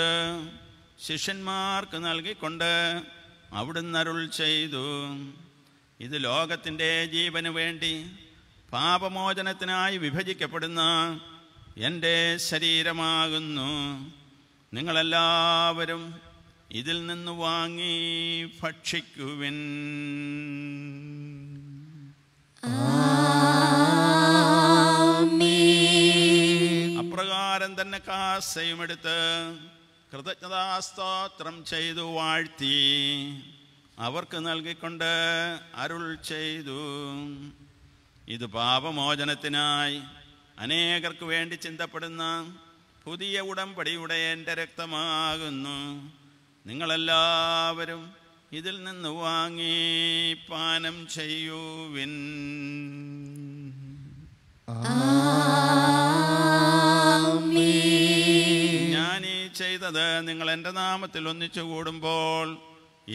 ശിഷ്യന്മാർക്ക് നൽകിക്കൊണ്ട് അവിടുന്ന് അരുൾ ചെയ്തു ഇത് ലോകത്തിൻ്റെ ജീവന് വേണ്ടി പാപമോചനത്തിനായി വിഭജിക്കപ്പെടുന്ന എൻ്റെ ശരീരമാകുന്നു നിങ്ങളെല്ലാവരും ഇതിൽ നിന്ന് വാങ്ങി ഭക്ഷിക്കുവിൻ അപ്രകാരം തന്നെ കാസയുമെടുത്ത് കൃതജ്ഞതാസ്തോത്രം ചെയ്തു വാഴ്ത്തി അവർക്ക് നൽകിക്കൊണ്ട് അരുൾ ചെയ്തു ഇത് പാപമോചനത്തിനായി അനേകർക്ക് വേണ്ടി ചിന്തപ്പെടുന്ന പുതിയ ഉടമ്പടിയുടെ എൻ്റെ രക്തമാകുന്നു നിങ്ങളെല്ലാവരും ഇതിൽ നിന്ന് വാങ്ങി പാനം ചെയ്യുവിൻ ഞാനീ ചെയ്തത് നിങ്ങൾ എൻ്റെ നാമത്തിൽ ഒന്നിച്ചു കൂടുമ്പോൾ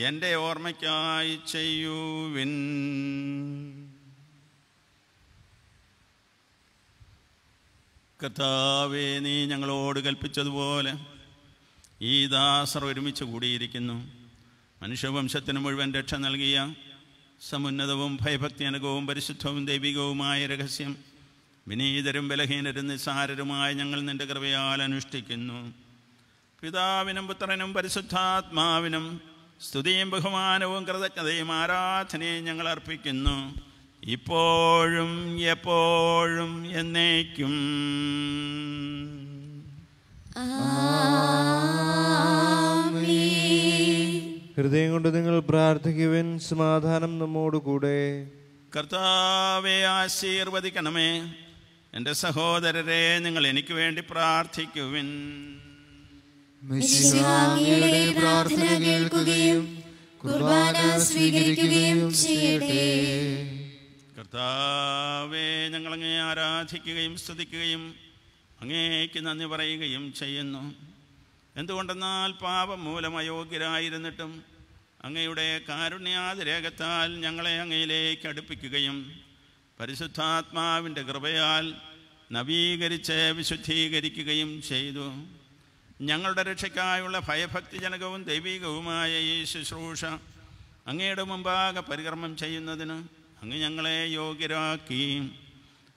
എൻ്റെ ഓർമ്മയ്ക്കായി ചെയ്യുവിൻ കർത്താവേ നീ ഞങ്ങളോട് കൽപ്പിച്ചതുപോലെ ഈ ദാസർ ഒരുമിച്ച് കൂടിയിരിക്കുന്നു മനുഷ്യവംശത്തിന് മുഴുവൻ രക്ഷ നൽകിയ സമുന്നതവും ഭയഭക്തി അനുഗവും പരിശുദ്ധവും ദൈവികവുമായ രഹസ്യം വിനീതരും ബലഹീനരും നിസ്സാരരുമായി ഞങ്ങൾ നിന്റെ കൃപയാൽ അനുഷ്ഠിക്കുന്നു പിതാവിനും പുത്രനും പരിശുദ്ധാത്മാവിനും സ്തുതിയും ബഹുമാനവും കൃതജ്ഞതയും ആരാധനയും ഞങ്ങൾ അർപ്പിക്കുന്നു ഇപ്പോഴും എപ്പോഴും എന്നേക്കും ഹൃദയം കൊണ്ട് നിങ്ങൾ പ്രാർത്ഥിക്കുവിൻ സമാധാനം നമ്മോടുകൂടെ കർത്താവെ ആശീർവദിക്കണമേ എൻ്റെ സഹോദരരെ നിങ്ങൾ എനിക്ക് വേണ്ടി പ്രാർത്ഥിക്കുവിൻ പ്രാർത്ഥന കേൾക്കുകയും കുർബാന സ്വീകരിക്കുകയും ചെയ്യട്ടെ കർത്താവേ ഞങ്ങളങ്ങേ ആരാധിക്കുകയും സ്തുതിക്കുകയും അങ്ങേക്ക് നന്ദി പറയുകയും ചെയ്യുന്നു എന്തുകൊണ്ടെന്നാൽ പാപം മൂലം അയോഗ്യരായിരുന്നിട്ടും അങ്ങയുടെ കാരുണ്യാതിരേഖത്താൽ ഞങ്ങളെ അങ്ങയിലേക്ക് അടുപ്പിക്കുകയും പരിശുദ്ധാത്മാവിൻ്റെ കൃപയാൽ നവീകരിച്ച് വിശുദ്ധീകരിക്കുകയും ചെയ്തു ഞങ്ങളുടെ രക്ഷയ്ക്കായുള്ള ഭയഭക്തിജനകവും ദൈവികവുമായ ഈ ശുശ്രൂഷ അങ്ങയുടെ മുമ്പാകെ പരികർമ്മം ചെയ്യുന്നതിന് അങ്ങ് ഞങ്ങളെ യോഗ്യരാക്കി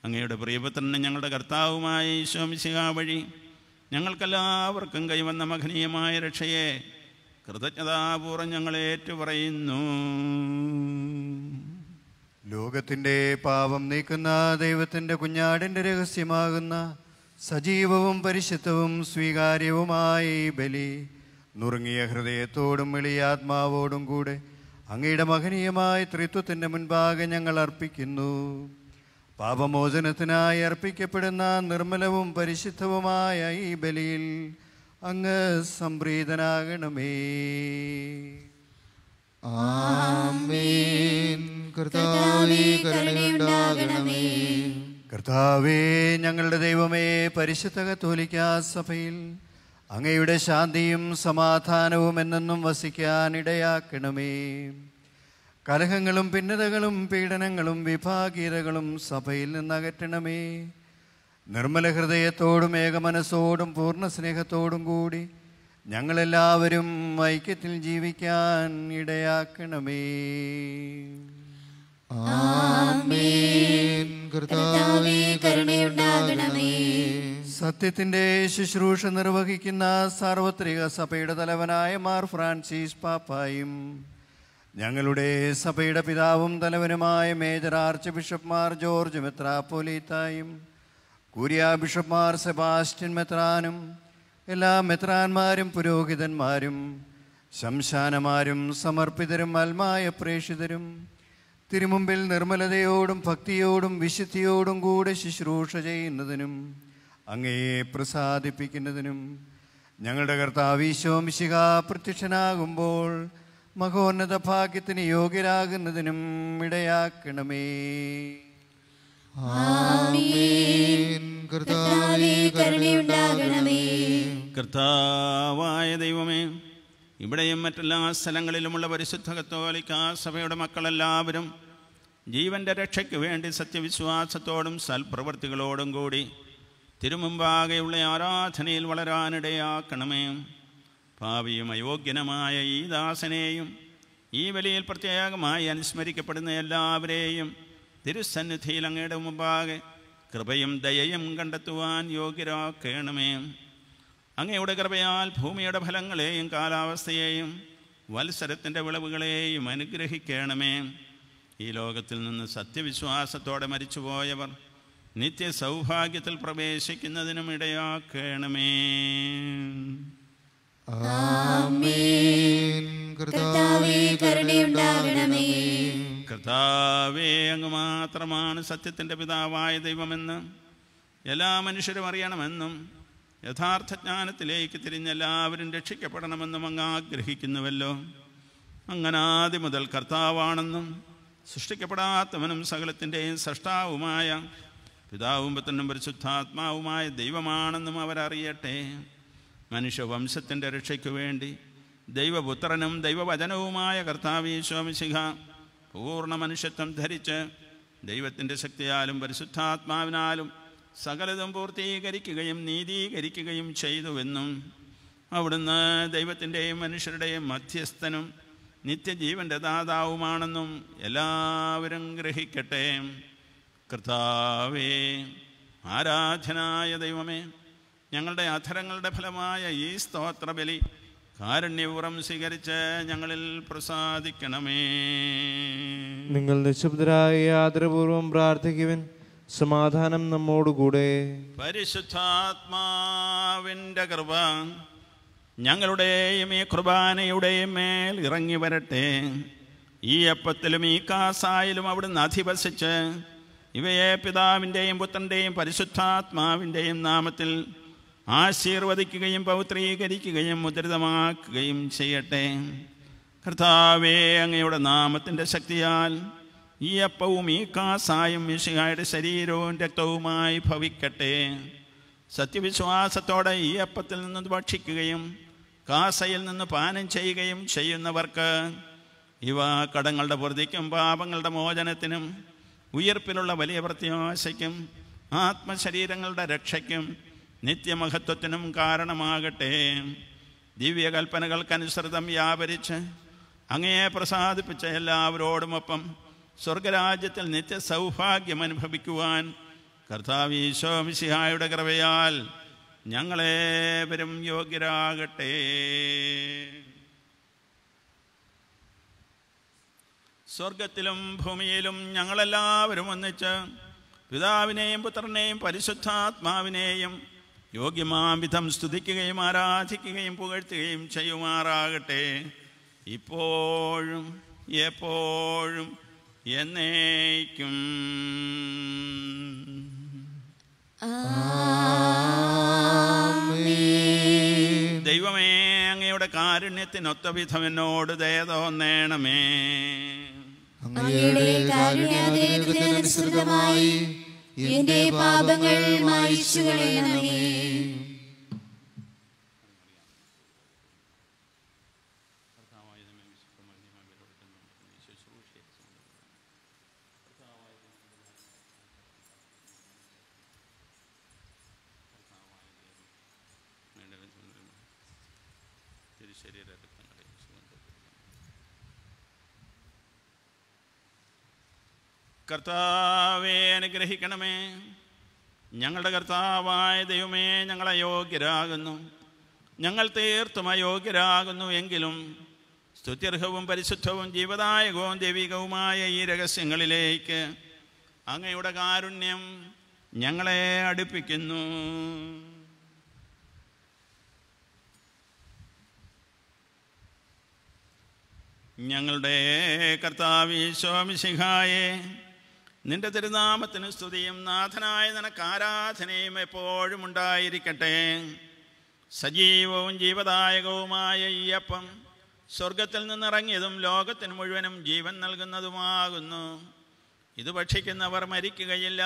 അങ്ങയുടെ പ്രിയപുത്രനെ ഞങ്ങളുടെ കർത്താവുമായ ഈശോമിശിക വഴി ഞങ്ങൾക്കെല്ലാവർക്കും കൈവന്ന മഹനീയമായ രക്ഷയെ കൃതജ്ഞതാപൂർവം ഞങ്ങൾ ഏറ്റുപറയുന്നു ലോകത്തിൻ്റെ പാപം നീക്കുന്ന ദൈവത്തിൻ്റെ കുഞ്ഞാടിൻ്റെ രഹസ്യമാകുന്ന സജീവവും പരിശുദ്ധവും സ്വീകാര്യവുമായി ബലി നുറുങ്ങിയ ഹൃദയത്തോടും എളിയാത്മാവോടും കൂടെ അങ്ങയുടെ മഹനീയമായ ത്രിത്വത്തിൻ്റെ മുൻപാകെ ഞങ്ങൾ അർപ്പിക്കുന്നു പാപമോചനത്തിനായി അർപ്പിക്കപ്പെടുന്ന നിർമ്മലവും പരിശുദ്ധവുമായ ഈ ബലിയിൽ അങ്ങ് സംപ്രീതനാകണമേ കർത്താവേ ഞങ്ങളുടെ ദൈവമേ പരിശുദ്ധ കത്തോലിക്കാ സഭയിൽ അങ്ങയുടെ ശാന്തിയും സമാധാനവും എന്നെന്നും വസിക്കാനിടയാക്കണമേ ഇടയാക്കണമേ കലഹങ്ങളും ഭിന്നതകളും പീഡനങ്ങളും വിഭാഗീയതകളും സഭയിൽ നിന്ന് അകറ്റണമേ നിർമ്മല ഹൃദയത്തോടും ഏകമനസ്സോടും പൂർണ്ണ സ്നേഹത്തോടും കൂടി ഞങ്ങളെല്ലാവരും ഐക്യത്തിൽ ജീവിക്കാൻ ഇടയാക്കണമേ സത്യത്തിന്റെ ശുശ്രൂഷ നിർവഹിക്കുന്ന സാർവത്രിക സഭയുടെ തലവനായ മാർ ഫ്രാൻസിസ് പാപ്പായും ഞങ്ങളുടെ സഭയുടെ പിതാവും തലവനുമായ മേജർ ആർച്ച് ബിഷപ്പ്മാർ ജോർജ് മെത്രാപ്പോലീത്തായും കൂരിയ ബിഷപ്പ്മാർ സെബാസ്റ്റ്യൻ മെത്രാനും എല്ലാ മെത്രാന്മാരും പുരോഹിതന്മാരും ശംശാനമാരും സമർപ്പിതരും അൽമായ പ്രേഷിതരും തിരുമുമ്പിൽ നിർമ്മലതയോടും ഭക്തിയോടും വിശുദ്ധിയോടും കൂടെ ശുശ്രൂഷ ചെയ്യുന്നതിനും അങ്ങയെ പ്രസാദിപ്പിക്കുന്നതിനും ഞങ്ങളുടെ കർത്താവീശോംശിക പ്രത്യക്ഷനാകുമ്പോൾ മഹോന്നത ഭാഗ്യത്തിന് യോഗ്യരാകുന്നതിനും ഇടയാക്കണമേ കർത്താവായ ദൈവമേ ഇവിടെയും മറ്റെല്ലാ സ്ഥലങ്ങളിലുമുള്ള പരിശുദ്ധ കത്തോലിക്ക സഭയുടെ മക്കളെല്ലാവരും ജീവൻ്റെ രക്ഷയ്ക്ക് വേണ്ടി സത്യവിശ്വാസത്തോടും സൽപ്രവൃത്തികളോടും കൂടി തിരുമുമ്പാകെയുള്ള ആരാധനയിൽ വളരാനിടയാക്കണമേ ഭാവിയും അയോഗ്യനുമായ ഈ ദാസനെയും ഈ വലിയിൽ പ്രത്യേകമായി അനുസ്മരിക്കപ്പെടുന്ന എല്ലാവരെയും തിരുസന്നിധിയിൽ അങ്ങയുടെ മുമ്പാകെ കൃപയും ദയയും കണ്ടെത്തുവാൻ യോഗ്യരാക്കണമേ അങ്ങയുടെ കൃപയാൽ ഭൂമിയുടെ ഫലങ്ങളെയും കാലാവസ്ഥയെയും വത്സരത്തിൻ്റെ വിളവുകളെയും അനുഗ്രഹിക്കണമേ ഈ ലോകത്തിൽ നിന്ന് സത്യവിശ്വാസത്തോടെ മരിച്ചുപോയവർ നിത്യ സൗഭാഗ്യത്തിൽ പ്രവേശിക്കുന്നതിനും ഇടയാക്കണമേ കർത്താവേ അങ്ങ് മാത്രമാണ് സത്യത്തിൻ്റെ പിതാവായ ദൈവമെന്ന് എല്ലാ മനുഷ്യരും അറിയണമെന്നും യഥാർത്ഥ ജ്ഞാനത്തിലേക്ക് തിരിഞ്ഞെല്ലാവരും രക്ഷിക്കപ്പെടണമെന്നും അങ്ങ് ആഗ്രഹിക്കുന്നുവല്ലോ അങ്ങനാദി മുതൽ കർത്താവാണെന്നും സൃഷ്ടിക്കപ്പെടാത്തവനും സകലത്തിൻ്റെയും സൃഷ്ടാവുമായ പിതാവും പത്തനും പരിശുദ്ധാത്മാവുമായ ദൈവമാണെന്നും അവരറിയട്ടെ മനുഷ്യവംശത്തിൻ്റെ രക്ഷയ്ക്കു വേണ്ടി ദൈവപുത്രനും ദൈവവചനവുമായ കർത്താവ് ഈശോമിശിഖ പൂർണ്ണ മനുഷ്യത്വം ധരിച്ച് ദൈവത്തിൻ്റെ ശക്തിയാലും പരിശുദ്ധാത്മാവിനാലും സകലതും പൂർത്തീകരിക്കുകയും നീതീകരിക്കുകയും ചെയ്തുവെന്നും അവിടുന്ന് ദൈവത്തിൻ്റെയും മനുഷ്യരുടെയും മധ്യസ്ഥനും നിത്യജീവൻ്റെ ദാതാവുമാണെന്നും എല്ലാവരും ഗ്രഹിക്കട്ടെ കർത്താവേ ആരാധനായ ദൈവമേ ഞങ്ങളുടെ അധരങ്ങളുടെ ഫലമായ ഈ സ്തോത്രബലി കാരുണ്യപുറം സ്വീകരിച്ച് ഞങ്ങളിൽ പ്രസാദിക്കണമേ നിങ്ങൾ നിശബ്ദരായി ആദരപൂർവം പ്രാർത്ഥിക്കുവാൻ സമാധാനം നമ്മോടുകൂടെ പരിശുദ്ധാത്മാവിന്റെ കൃപ ഞങ്ങളുടെയും ഈ കുർബാനയുടെയും മേൽ ഇറങ്ങി വരട്ടെ ഈ അപ്പത്തിലും ഈ കാസായിലും അവിടുന്ന് അധിവസിച്ച് ഇവയെ പിതാവിൻ്റെയും പുത്രൻ്റെയും പരിശുദ്ധാത്മാവിൻ്റെയും നാമത്തിൽ ആശീർവദിക്കുകയും പൗത്രീകരിക്കുകയും മുദ്രിതമാക്കുകയും ചെയ്യട്ടെ കർത്താവേ അങ്ങയുടെ നാമത്തിൻ്റെ ശക്തിയാൽ ഈ അപ്പവും ഈ കാസായും മിശിഹായുടെ ശരീരവും രക്തവുമായി ഭവിക്കട്ടെ സത്യവിശ്വാസത്തോടെ ഈ അപ്പത്തിൽ നിന്ന് ഭക്ഷിക്കുകയും കാസയിൽ നിന്ന് പാനം ചെയ്യുകയും ചെയ്യുന്നവർക്ക് ഇവ കടങ്ങളുടെ വൃദ്ധിക്കും പാപങ്ങളുടെ മോചനത്തിനും ഉയർപ്പിലുള്ള വലിയ പ്രത്യാശയ്ക്കും ആത്മശരീരങ്ങളുടെ രക്ഷയ്ക്കും നിത്യമഹത്വത്തിനും കാരണമാകട്ടെ ദിവ്യകൽപ്പനകൾക്കനുസൃതം വ്യാപരിച്ച് അങ്ങയെ പ്രസാദിപ്പിച്ച എല്ലാവരോടുമൊപ്പം സ്വർഗരാജ്യത്തിൽ നിത്യ സൗഭാഗ്യം അനുഭവിക്കുവാൻ കർത്താവ് ഈശോമിസിഹായുടെ കൃപയാൽ ഞങ്ങളേവരും യോഗ്യരാകട്ടെ സ്വർഗത്തിലും ഭൂമിയിലും ഞങ്ങളെല്ലാവരും ഒന്നിച്ച് പിതാവിനെയും പുത്രനെയും പരിശുദ്ധാത്മാവിനെയും യോഗ്യമാവിധം സ്തുതിക്കുകയും ആരാധിക്കുകയും പുകഴ്ത്തുകയും ചെയ്യുമാറാകട്ടെ ഇപ്പോഴും എപ്പോഴും എന്നേക്കും ദൈവമേ അങ്ങയുടെ കാരുണ്യത്തിനൊത്ത വിധം എന്നോട് ദയ തോന്നേണമേ അങ്ങയുടെ കാരുണ്യാനുസൃതമായി എന്റെ പാപങ്ങൾ മായിച്ചു കളയണമേ കർത്താവേ അനുഗ്രഹിക്കണമേ ഞങ്ങളുടെ കർത്താവായ ദൈവമേ ഞങ്ങൾ അയോഗ്യരാകുന്നു ഞങ്ങൾ തീർത്തും അയോഗ്യരാകുന്നു എങ്കിലും സ്തുത്യർഹവും പരിശുദ്ധവും ജീവദായകവും ദൈവികവുമായ ഈ രഹസ്യങ്ങളിലേക്ക് അങ്ങയുടെ കാരുണ്യം ഞങ്ങളെ അടുപ്പിക്കുന്നു ഞങ്ങളുടെ കർത്താവ് ശോമിശിഹായെ നിന്റെ തിരുനാമത്തിന് സ്തുതിയും നാഥനായ നിനക്ക് ആരാധനയും എപ്പോഴും ഉണ്ടായിരിക്കട്ടെ സജീവവും ജീവദായകവുമായ ഈ അപ്പം സ്വർഗത്തിൽ നിന്നിറങ്ങിയതും ലോകത്തിന് മുഴുവനും ജീവൻ നൽകുന്നതുമാകുന്നു ഇത് ഭക്ഷിക്കുന്നവർ മരിക്കുകയില്ല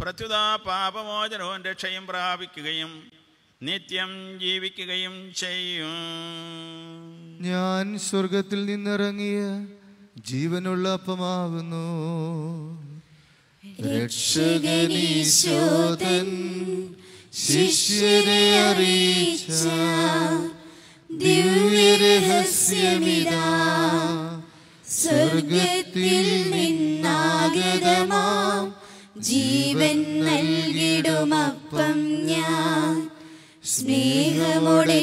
പ്രത്യുത പാപമോചനവും രക്ഷയും പ്രാപിക്കുകയും നിത്യം ജീവിക്കുകയും ചെയ്യും ഞാൻ സ്വർഗത്തിൽ നിന്നിറങ്ങിയ ജീവനുള്ള അപ്പമാകുന്നു രക്ഷകനീശോതൻ ശിഷ്യരെ അറിയിച്ച ദിവ്യരഹസ്യമിതാ സ്വർഗത്തിൽ നിന്നാഗതമാം ജീവൻ നൽകിടുമപ്പം ഞാൻ സ്നേഹമുടെ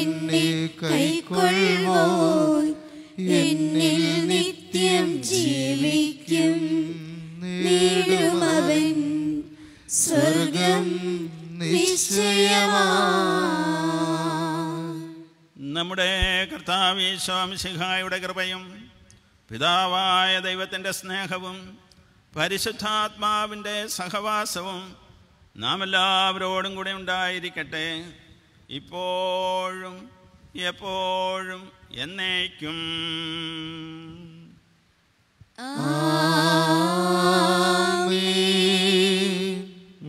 കൈക്കൊള്ളുമോ എന്നിൽ നിത്യ ജീവിക്കും നേടുമവൻ സ്വർഗം നിശ്ചയമാ നമ്മുടെ കർത്താവ് സ്വാമിസിഹായുടെ കൃപയും പിതാവായ ദൈവത്തിൻ്റെ സ്നേഹവും പരിശുദ്ധാത്മാവിൻ്റെ സഹവാസവും നാം എല്ലാവരോടും കൂടെ ഉണ്ടായിരിക്കട്ടെ ഇപ്പോഴും എപ്പോഴും എന്നേക്കും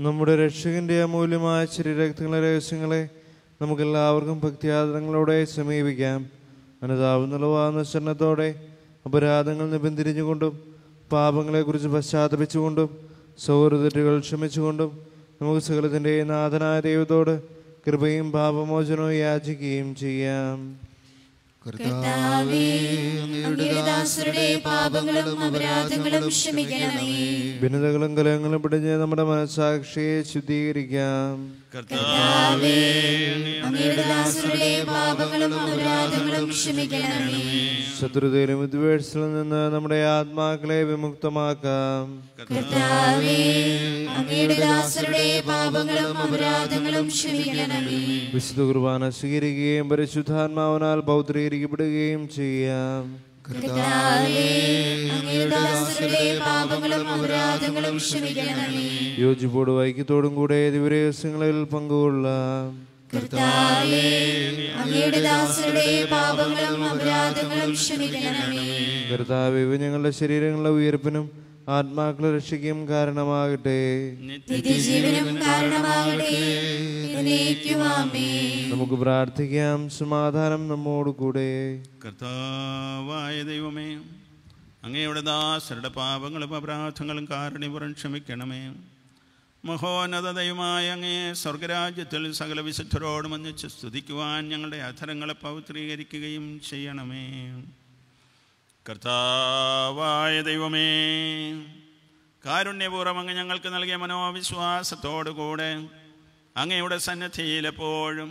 നമ്മുടെ രക്ഷകന്റെ അമൂല്യമായ ശരീരങ്ങളെ രഹസ്യങ്ങളെ നമുക്ക് എല്ലാവർക്കും ഭക്തിയാദരങ്ങളോടെ സമീപിക്കാം അനുതാപനിലവാർന്ന ശരണത്തോടെ അപരാധങ്ങൾ നിബന്ധിരിഞ്ഞുകൊണ്ടും പാപങ്ങളെക്കുറിച്ച് പശ്ചാത്തപിച്ചുകൊണ്ടും സൗഹൃദറ്റുകൾ ക്ഷമിച്ചുകൊണ്ടും നമുക്ക് സകലത്തിൻ്റെ നാഥനായ ദൈവത്തോട് കൃപയും പാപമോചനവും യാചിക്കുകയും ചെയ്യാം പാപങ്ങളും അപരാധങ്ങളും ക്ഷമിക്കണമേ ഭിന്നതകളും കലങ്ങളും പിടിഞ്ഞ് നമ്മുടെ മനസാക്ഷിയെ ശുദ്ധീകരിക്കാം കർത്താവേ പാപങ്ങളും അപരാധങ്ങളും ക്ഷമിക്കണമേ നിന്ന് നമ്മുടെ ആത്മാക്കളെ വിമുക്തമാക്കാം പാപങ്ങളും അപരാധങ്ങളും ക്ഷമിക്കണമേ വിശുദ്ധ കുർബാന സ്വീകരിക്കുകയും പരിശുദ്ധാത്മാവനാൽ പൗത്രീകരിക്കപ്പെടുകയും ചെയ്യാം യോജിപ്പോട് വൈക്യത്തോടും കൂടെ ദിവരെ ദിവസങ്ങളിൽ പങ്കുകൊള്ളാം കർത്താവ് ഞങ്ങളുടെ ശരീരങ്ങളുടെ ഉയർപ്പിനും ആത്മാക്കളെ രക്ഷിക്കും കാരണമാകട്ടെ നമുക്ക് പ്രാർത്ഥിക്കാം സമാധാനം നമ്മോട് കൂടെ കർത്താവായ ദൈവമേ അങ്ങയുടെ ദാസരുടെ പാപങ്ങളും അപരാധങ്ങളും കാരണപുരം ക്ഷമിക്കണമേ മഹോന്നത ദൈവമായ അങ്ങയെ സ്വർഗരാജ്യത്തിൽ സകല വിശുദ്ധരോടും ഒന്നിച്ച് സ്തുതിക്കുവാൻ ഞങ്ങളുടെ അധരങ്ങളെ പവിത്രീകരിക്കുകയും ചെയ്യണമേ കർത്താവായ ദൈവമേ കാരുണ്യപൂർവ്വം അങ്ങ് ഞങ്ങൾക്ക് നൽകിയ മനോവിശ്വാസത്തോടുകൂടെ അങ്ങയുടെ സന്നദ്ധിയിൽ എപ്പോഴും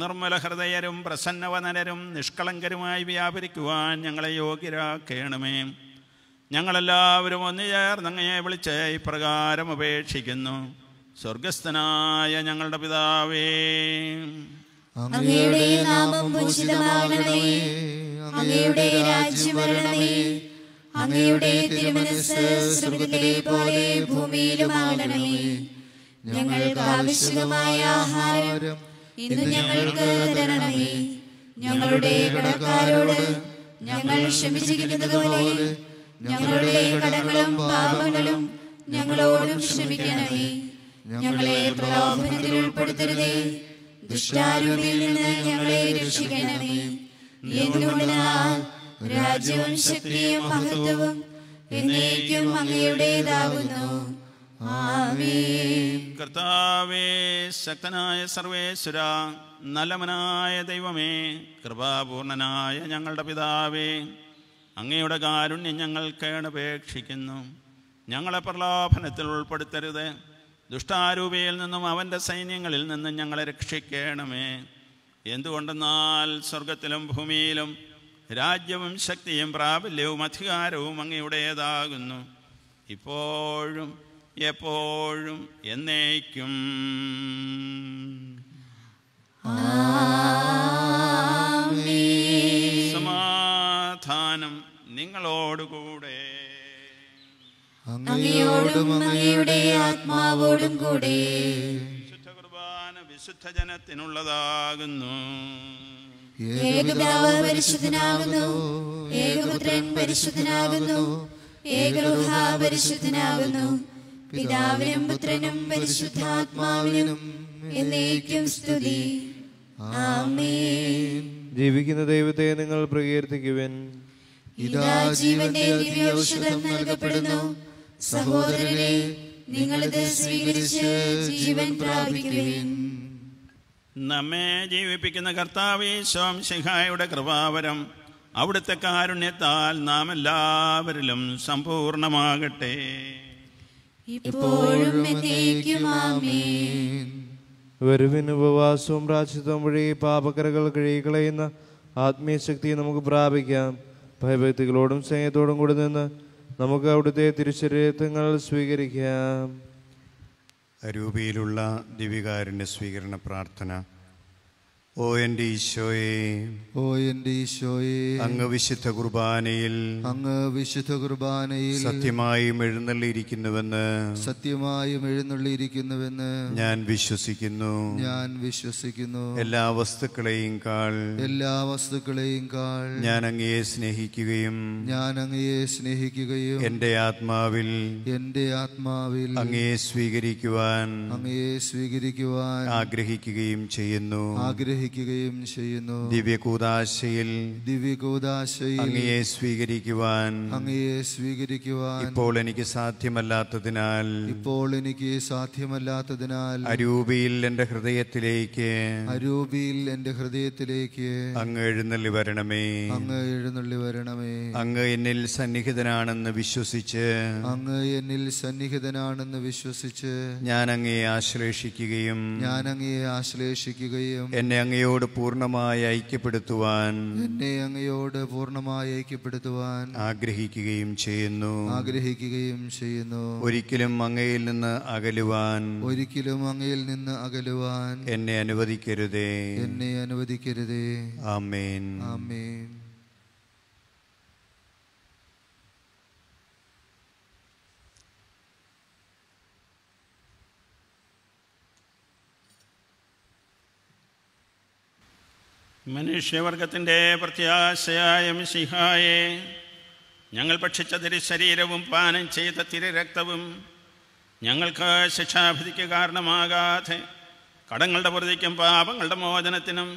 നിർമ്മല ഹൃദയരും പ്രസന്നവനരും നിഷ്കളങ്കരുമായി വ്യാപരിക്കുവാൻ ഞങ്ങളെ യോഗ്യരാക്കേണമേ ഞങ്ങളെല്ലാവരും ഒന്നു ചേർന്ന് അങ്ങയെ വിളിച്ച് ഇപ്രകാരം അപേക്ഷിക്കുന്നു സ്വർഗസ്ഥനായ ഞങ്ങളുടെ പിതാവേ അങ്ങയുടെ നാമം പൂജിതമാകണമേ അങ്ങയുടെ രാജ്യം അങ്ങയുടെ തിരുമനസ് സ്വർഗത്തിലെ പോലെ ഭൂമിയിലും ഭൂമിയിലുമാകണമേ ഞങ്ങൾക്ക് ആവശ്യമായ ആഹാരം ഇന്ന് ഞങ്ങൾക്ക് തരണമേ ഞങ്ങളുടെ കടക്കാരോട് ഞങ്ങൾ ക്ഷമിച്ചിരിക്കുന്നത് പോലെ ഞങ്ങളുടെ കടങ്ങളും പാപങ്ങളും ഞങ്ങളോടും ക്ഷമിക്കണമേ ഞങ്ങളെ പ്രലോഭനത്തിൽ ഉൾപ്പെടുത്തരുതേ ദുഷ്ടാരൂപിയിൽ നിന്ന് ഞങ്ങളെ രക്ഷിക്കണമേ എന്തുകൊണ്ടെന്നാൽ രാജ്യവും ശക്തിയും മഹത്വവും എന്നേക്കും അങ്ങയുടേതാകുന്നു കർത്താവേ ശക്തനായ സർവേശ്വര നലമനായ ദൈവമേ കൃപാപൂർണനായ ഞങ്ങളുടെ പിതാവേ അങ്ങയുടെ കാരുണ്യം ഞങ്ങൾ കേണപേക്ഷിക്കുന്നു ഞങ്ങളെ പ്രലോഭനത്തിൽ ഉൾപ്പെടുത്തരുത് ദുഷ്ടാരൂപയിൽ നിന്നും അവൻ്റെ സൈന്യങ്ങളിൽ നിന്നും ഞങ്ങളെ രക്ഷിക്കണമേ എന്തുകൊണ്ടെന്നാൽ സ്വർഗത്തിലും ഭൂമിയിലും രാജ്യവും ശക്തിയും പ്രാബല്യവും അധികാരവും അങ്ങയുടേതാകുന്നു ഇപ്പോഴും എപ്പോഴും എന്നേക്കും സമാധാനം നിങ്ങളോടുകൂടെ അങ്ങയോടും അങ്ങയുടെ ആത്മാവോടും കൂടെ വിശുദ്ധ കുർബാന വിശുദ്ധ ജനത്തിനുള്ളതാകുന്നു ഏകപിതാവ് പരിശുദ്ധനാകുന്നു ഏകപുത്രൻ പരിശുദ്ധനാകുന്നു ഏകരുഹ പരിശുദ്ധനാകുന്നു പിതാവിനും പുത്രനും പരിശുദ്ധാത്മാവിനും എന്നേക്കും സ്തുതി ജീവിക്കുന്ന ദൈവത്തെ നിങ്ങൾ പ്രകീർത്തിക്കുവൻ ഇതാ ജീവന്റെ ദിവ്യൌഷധം നൽകപ്പെടുന്നു സഹോദരനെ ഇത് സ്വീകരിച്ച് ജീവൻ പ്രാപിക്കുവിൻ നമ്മെ ജീവിപ്പിക്കുന്ന കർത്താവ് ഈശോം ശിഹായുടെ കൃപാവരം അവിടുത്തെ കാരുണ്യത്താൽ നാം എല്ലാവരിലും സമ്പൂർണമാകട്ടെ ഇപ്പോഴും വരുവിന് ഉപവാസവും പ്രാചിത്വം വഴി പാപക്കരകൾ കഴികളയുന്ന ആത്മീയശക്തി നമുക്ക് പ്രാപിക്കാം ഭയഭക്തികളോടും സ്നേഹത്തോടും കൂടി നിന്ന് നമുക്ക് അവിടുത്തെ തിരുശരീരത്വങ്ങൾ സ്വീകരിക്കാം രൂപയിലുള്ള ദിവികാരൻ്റെ സ്വീകരണ പ്രാർത്ഥന ഓ എൻ്റെ ഈശോയെ ഓ എൻ്റെ ഈശോയെ അങ്ങ് വിശുദ്ധ കുർബാനയിൽ അങ്ങ് വിശുദ്ധ കുർബാനയിൽ സത്യമായും എഴുന്നള്ളിയിരിക്കുന്നുവെന്ന് സത്യമായും എഴുന്നള്ളിയിരിക്കുന്നുവെന്ന് ഞാൻ വിശ്വസിക്കുന്നു ഞാൻ വിശ്വസിക്കുന്നു എല്ലാ വസ്തുക്കളെയും കാൾ എല്ലാ വസ്തുക്കളെയും കാൾ ഞാൻ അങ്ങയെ സ്നേഹിക്കുകയും ഞാൻ അങ്ങയെ സ്നേഹിക്കുകയും എൻ്റെ ആത്മാവിൽ എൻ്റെ ആത്മാവിൽ അങ്ങയെ സ്വീകരിക്കുവാൻ അങ്ങയെ സ്വീകരിക്കുവാൻ ആഗ്രഹിക്കുകയും ചെയ്യുന്നു ആഗ്രഹി അനുഗ്രഹിക്കുകയും ചെയ്യുന്നു ദിവ്യകൂദാശയിൽ ദിവ്യകൂദാശയിൽ അങ്ങയെ സ്വീകരിക്കുവാൻ അങ്ങയെ സ്വീകരിക്കുവാൻ ഇപ്പോൾ എനിക്ക് സാധ്യമല്ലാത്തതിനാൽ ഇപ്പോൾ എനിക്ക് സാധ്യമല്ലാത്തതിനാൽ അരൂപിയിൽ എന്റെ ഹൃദയത്തിലേക്ക് അരൂപിയിൽ എന്റെ ഹൃദയത്തിലേക്ക് അങ്ങ് എഴുന്നള്ളി വരണമേ അങ്ങ് എഴുന്നള്ളി വരണമേ അങ്ങ് എന്നിൽ സന്നിഹിതനാണെന്ന് വിശ്വസിച്ച് അങ്ങ് എന്നിൽ സന്നിഹിതനാണെന്ന് വിശ്വസിച്ച് ഞാൻ അങ്ങയെ ആശ്ലേഷിക്കുകയും ഞാൻ അങ്ങയെ ആശ്ലേഷിക്കുകയും എന്നെ അങ്ങ് അങ്ങയോട് പൂർണ്ണമായി ഐക്യപ്പെടുത്തുവാൻ എന്നെ അങ്ങയോട് പൂർണ്ണമായി ഐക്യപ്പെടുത്തുവാൻ ആഗ്രഹിക്കുകയും ചെയ്യുന്നു ആഗ്രഹിക്കുകയും ചെയ്യുന്നു ഒരിക്കലും അങ്ങയിൽ നിന്ന് അകലുവാൻ ഒരിക്കലും അങ്ങയിൽ നിന്ന് അകലുവാൻ എന്നെ അനുവദിക്കരുതേ എന്നെ അനുവദിക്കരുതേ ആമേൻ ആമേൻ മനുഷ്യവർഗത്തിൻ്റെ പ്രത്യാശയായ മിസിഹായെ ഞങ്ങൾ ഭക്ഷിച്ച തിരുശരീരവും പാനം ചെയ്ത തിരുരക്തവും ഞങ്ങൾക്ക് ശിക്ഷാഭിധിക്ക് കാരണമാകാതെ കടങ്ങളുടെ പ്രതിക്കും പാപങ്ങളുടെ മോചനത്തിനും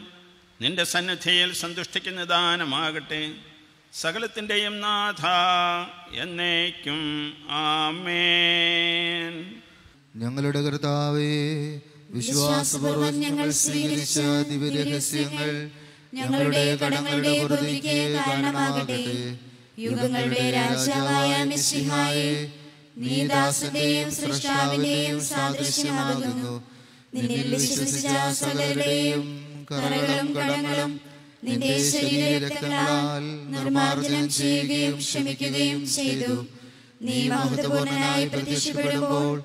നിന്റെ സന്നിധിയിൽ സന്തുഷ്ടിക്കുന്ന ദാനമാകട്ടെ സകലത്തിൻ്റെയും നാഥ എന്നേക്കും ആമേൻ ഞങ്ങളുടെ കർത്താവേ വിശ്വാസപൂർവം ഞങ്ങൾ സ്വീകരിച്ച ദിവ്യരഹസ്യങ്ങൾ ഞങ്ങളുടെ കടങ്ങളുടെ പുറത്തേക്ക് കാരണമാകട്ടെ യുഗങ്ങളുടെ രാജാവായ മിശിഹായെ നീ സൃഷ്ടാവിന്റെയും സാദൃശ്യമാകുന്നു സകലരുടെയും കറകളും കടങ്ങളും നിന്റെ ശരീര നിർമാർജനം ചെയ്യുകയും ക്ഷമിക്കുകയും ചെയ്തു നീ മഹത്വപൂർണനായി പ്രത്യക്ഷപ്പെടുമ്പോൾ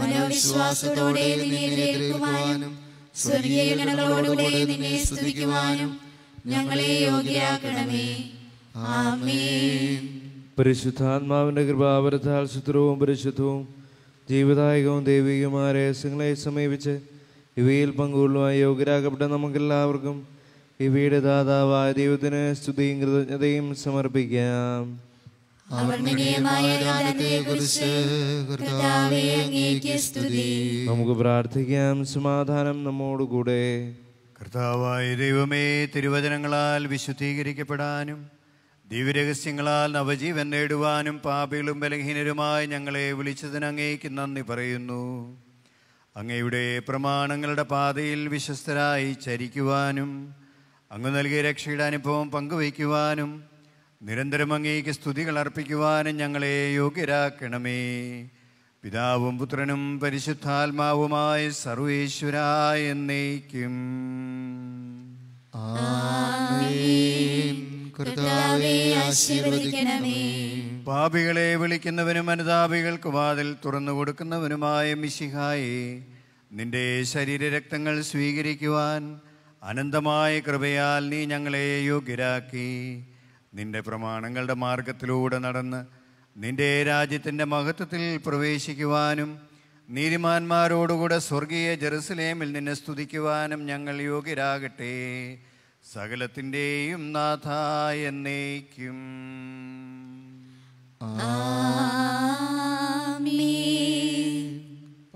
മനോവിശ്വാസത്തോടെ നിന്നെ നിലനിൽക്കുവാനും നിന്നെ സ്തുതിക്കുവാനും ഞങ്ങളെ യോഗ്യയാക്കണമേ ആമേൻ പരിശുദ്ധാത്മാവിന്റെ കൃപാവരത്താൽ ശുദ്ധവും പരിശുദ്ധവും ജീവിതായകവും ദൈവികമായ രഹസ്യങ്ങളെ സമീപിച്ച് ഇവയിൽ പങ്കുകൊള്ളുവാൻ യോഗ്യരാകപ്പെട്ട നമുക്കെല്ലാവർക്കും ഇവയുടെ ദാതാവായ ദൈവത്തിന് സ്തുതിയും കൃതജ്ഞതയും സമർപ്പിക്കാം നമുക്ക് പ്രാർത്ഥിക്കാം സമാധാനം നമ്മോടുകൂടെ കർത്താവായ ദൈവമേ തിരുവചനങ്ങളാൽ വിശുദ്ധീകരിക്കപ്പെടാനും ദിവ്യരഹസ്യങ്ങളാൽ നവജീവൻ നേടുവാനും പാപികളും ബലഹീനരുമായി ഞങ്ങളെ വിളിച്ചതിന് അങ്ങേക്ക് നന്ദി പറയുന്നു അങ്ങയുടെ പ്രമാണങ്ങളുടെ പാതയിൽ വിശ്വസ്തരായി ചരിക്കുവാനും അങ്ങ് നൽകിയ രക്ഷയുടെ അനുഭവം പങ്കുവയ്ക്കുവാനും നിരന്തരം അങ്ങേക്ക് സ്തുതികൾ അർപ്പിക്കുവാനും ഞങ്ങളെ യോഗ്യരാക്കണമേ പിതാവും പുത്രനും പരിശുദ്ധാത്മാവുമായി സർവേശ്വരായ എന്നേക്കും പാപികളെ വിളിക്കുന്നവനും അനുതാപികൾക്ക് വാതിൽ തുറന്നു കൊടുക്കുന്നവനുമായ മിശിഹായി നിന്റെ ശരീരരക്തങ്ങൾ സ്വീകരിക്കുവാൻ അനന്തമായ കൃപയാൽ നീ ഞങ്ങളെ യോഗ്യരാക്കി നിന്റെ പ്രമാണങ്ങളുടെ മാർഗത്തിലൂടെ നടന്ന് നിന്റെ രാജ്യത്തിൻ്റെ മഹത്വത്തിൽ പ്രവേശിക്കുവാനും നീതിമാന്മാരോടുകൂടെ സ്വർഗീയ ജെറുസലേമിൽ നിന്നെ സ്തുതിക്കുവാനും ഞങ്ങൾ യോഗ്യരാകട്ടെ സകലത്തിൻ്റെയും നാഥ എന്നേക്കും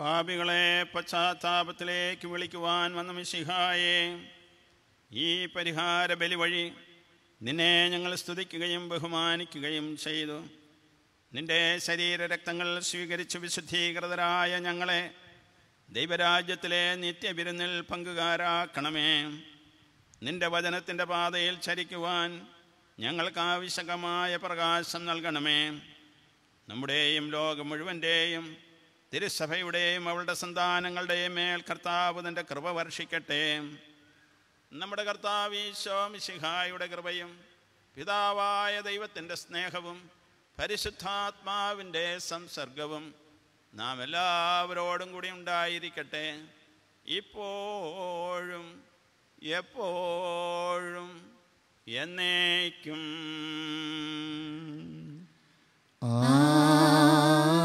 പാപികളെ പശ്ചാത്താപത്തിലേക്ക് വിളിക്കുവാൻ വന്ന മിശിഹായേ ഈ പരിഹാര ബലി വഴി നിന്നെ ഞങ്ങൾ സ്തുതിക്കുകയും ബഹുമാനിക്കുകയും ചെയ്തു നിന്റെ ശരീരരക്തങ്ങൾ സ്വീകരിച്ച് വിശുദ്ധീകൃതരായ ഞങ്ങളെ ദൈവരാജ്യത്തിലെ നിത്യവിരുന്നിൽ പങ്കുകാരാക്കണമേ നിന്റെ വചനത്തിൻ്റെ പാതയിൽ ചരിക്കുവാൻ ഞങ്ങൾക്ക് ആവശ്യകമായ പ്രകാശം നൽകണമേ നമ്മുടെയും ലോകം മുഴുവൻ്റെയും തിരുസഭയുടെയും അവളുടെ സന്താനങ്ങളുടെയും മേൽ കർത്താവ് നിൻ്റെ കൃപ വർഷിക്കട്ടെ നമ്മുടെ കർത്താവീശോമിശിഹായുടെ കൃപയും പിതാവായ ദൈവത്തിൻ്റെ സ്നേഹവും പരിശുദ്ധാത്മാവിൻ്റെ സംസർഗവും നാം എല്ലാവരോടും കൂടി ഉണ്ടായിരിക്കട്ടെ ഇപ്പോഴും എപ്പോഴും എന്നേക്കും ആ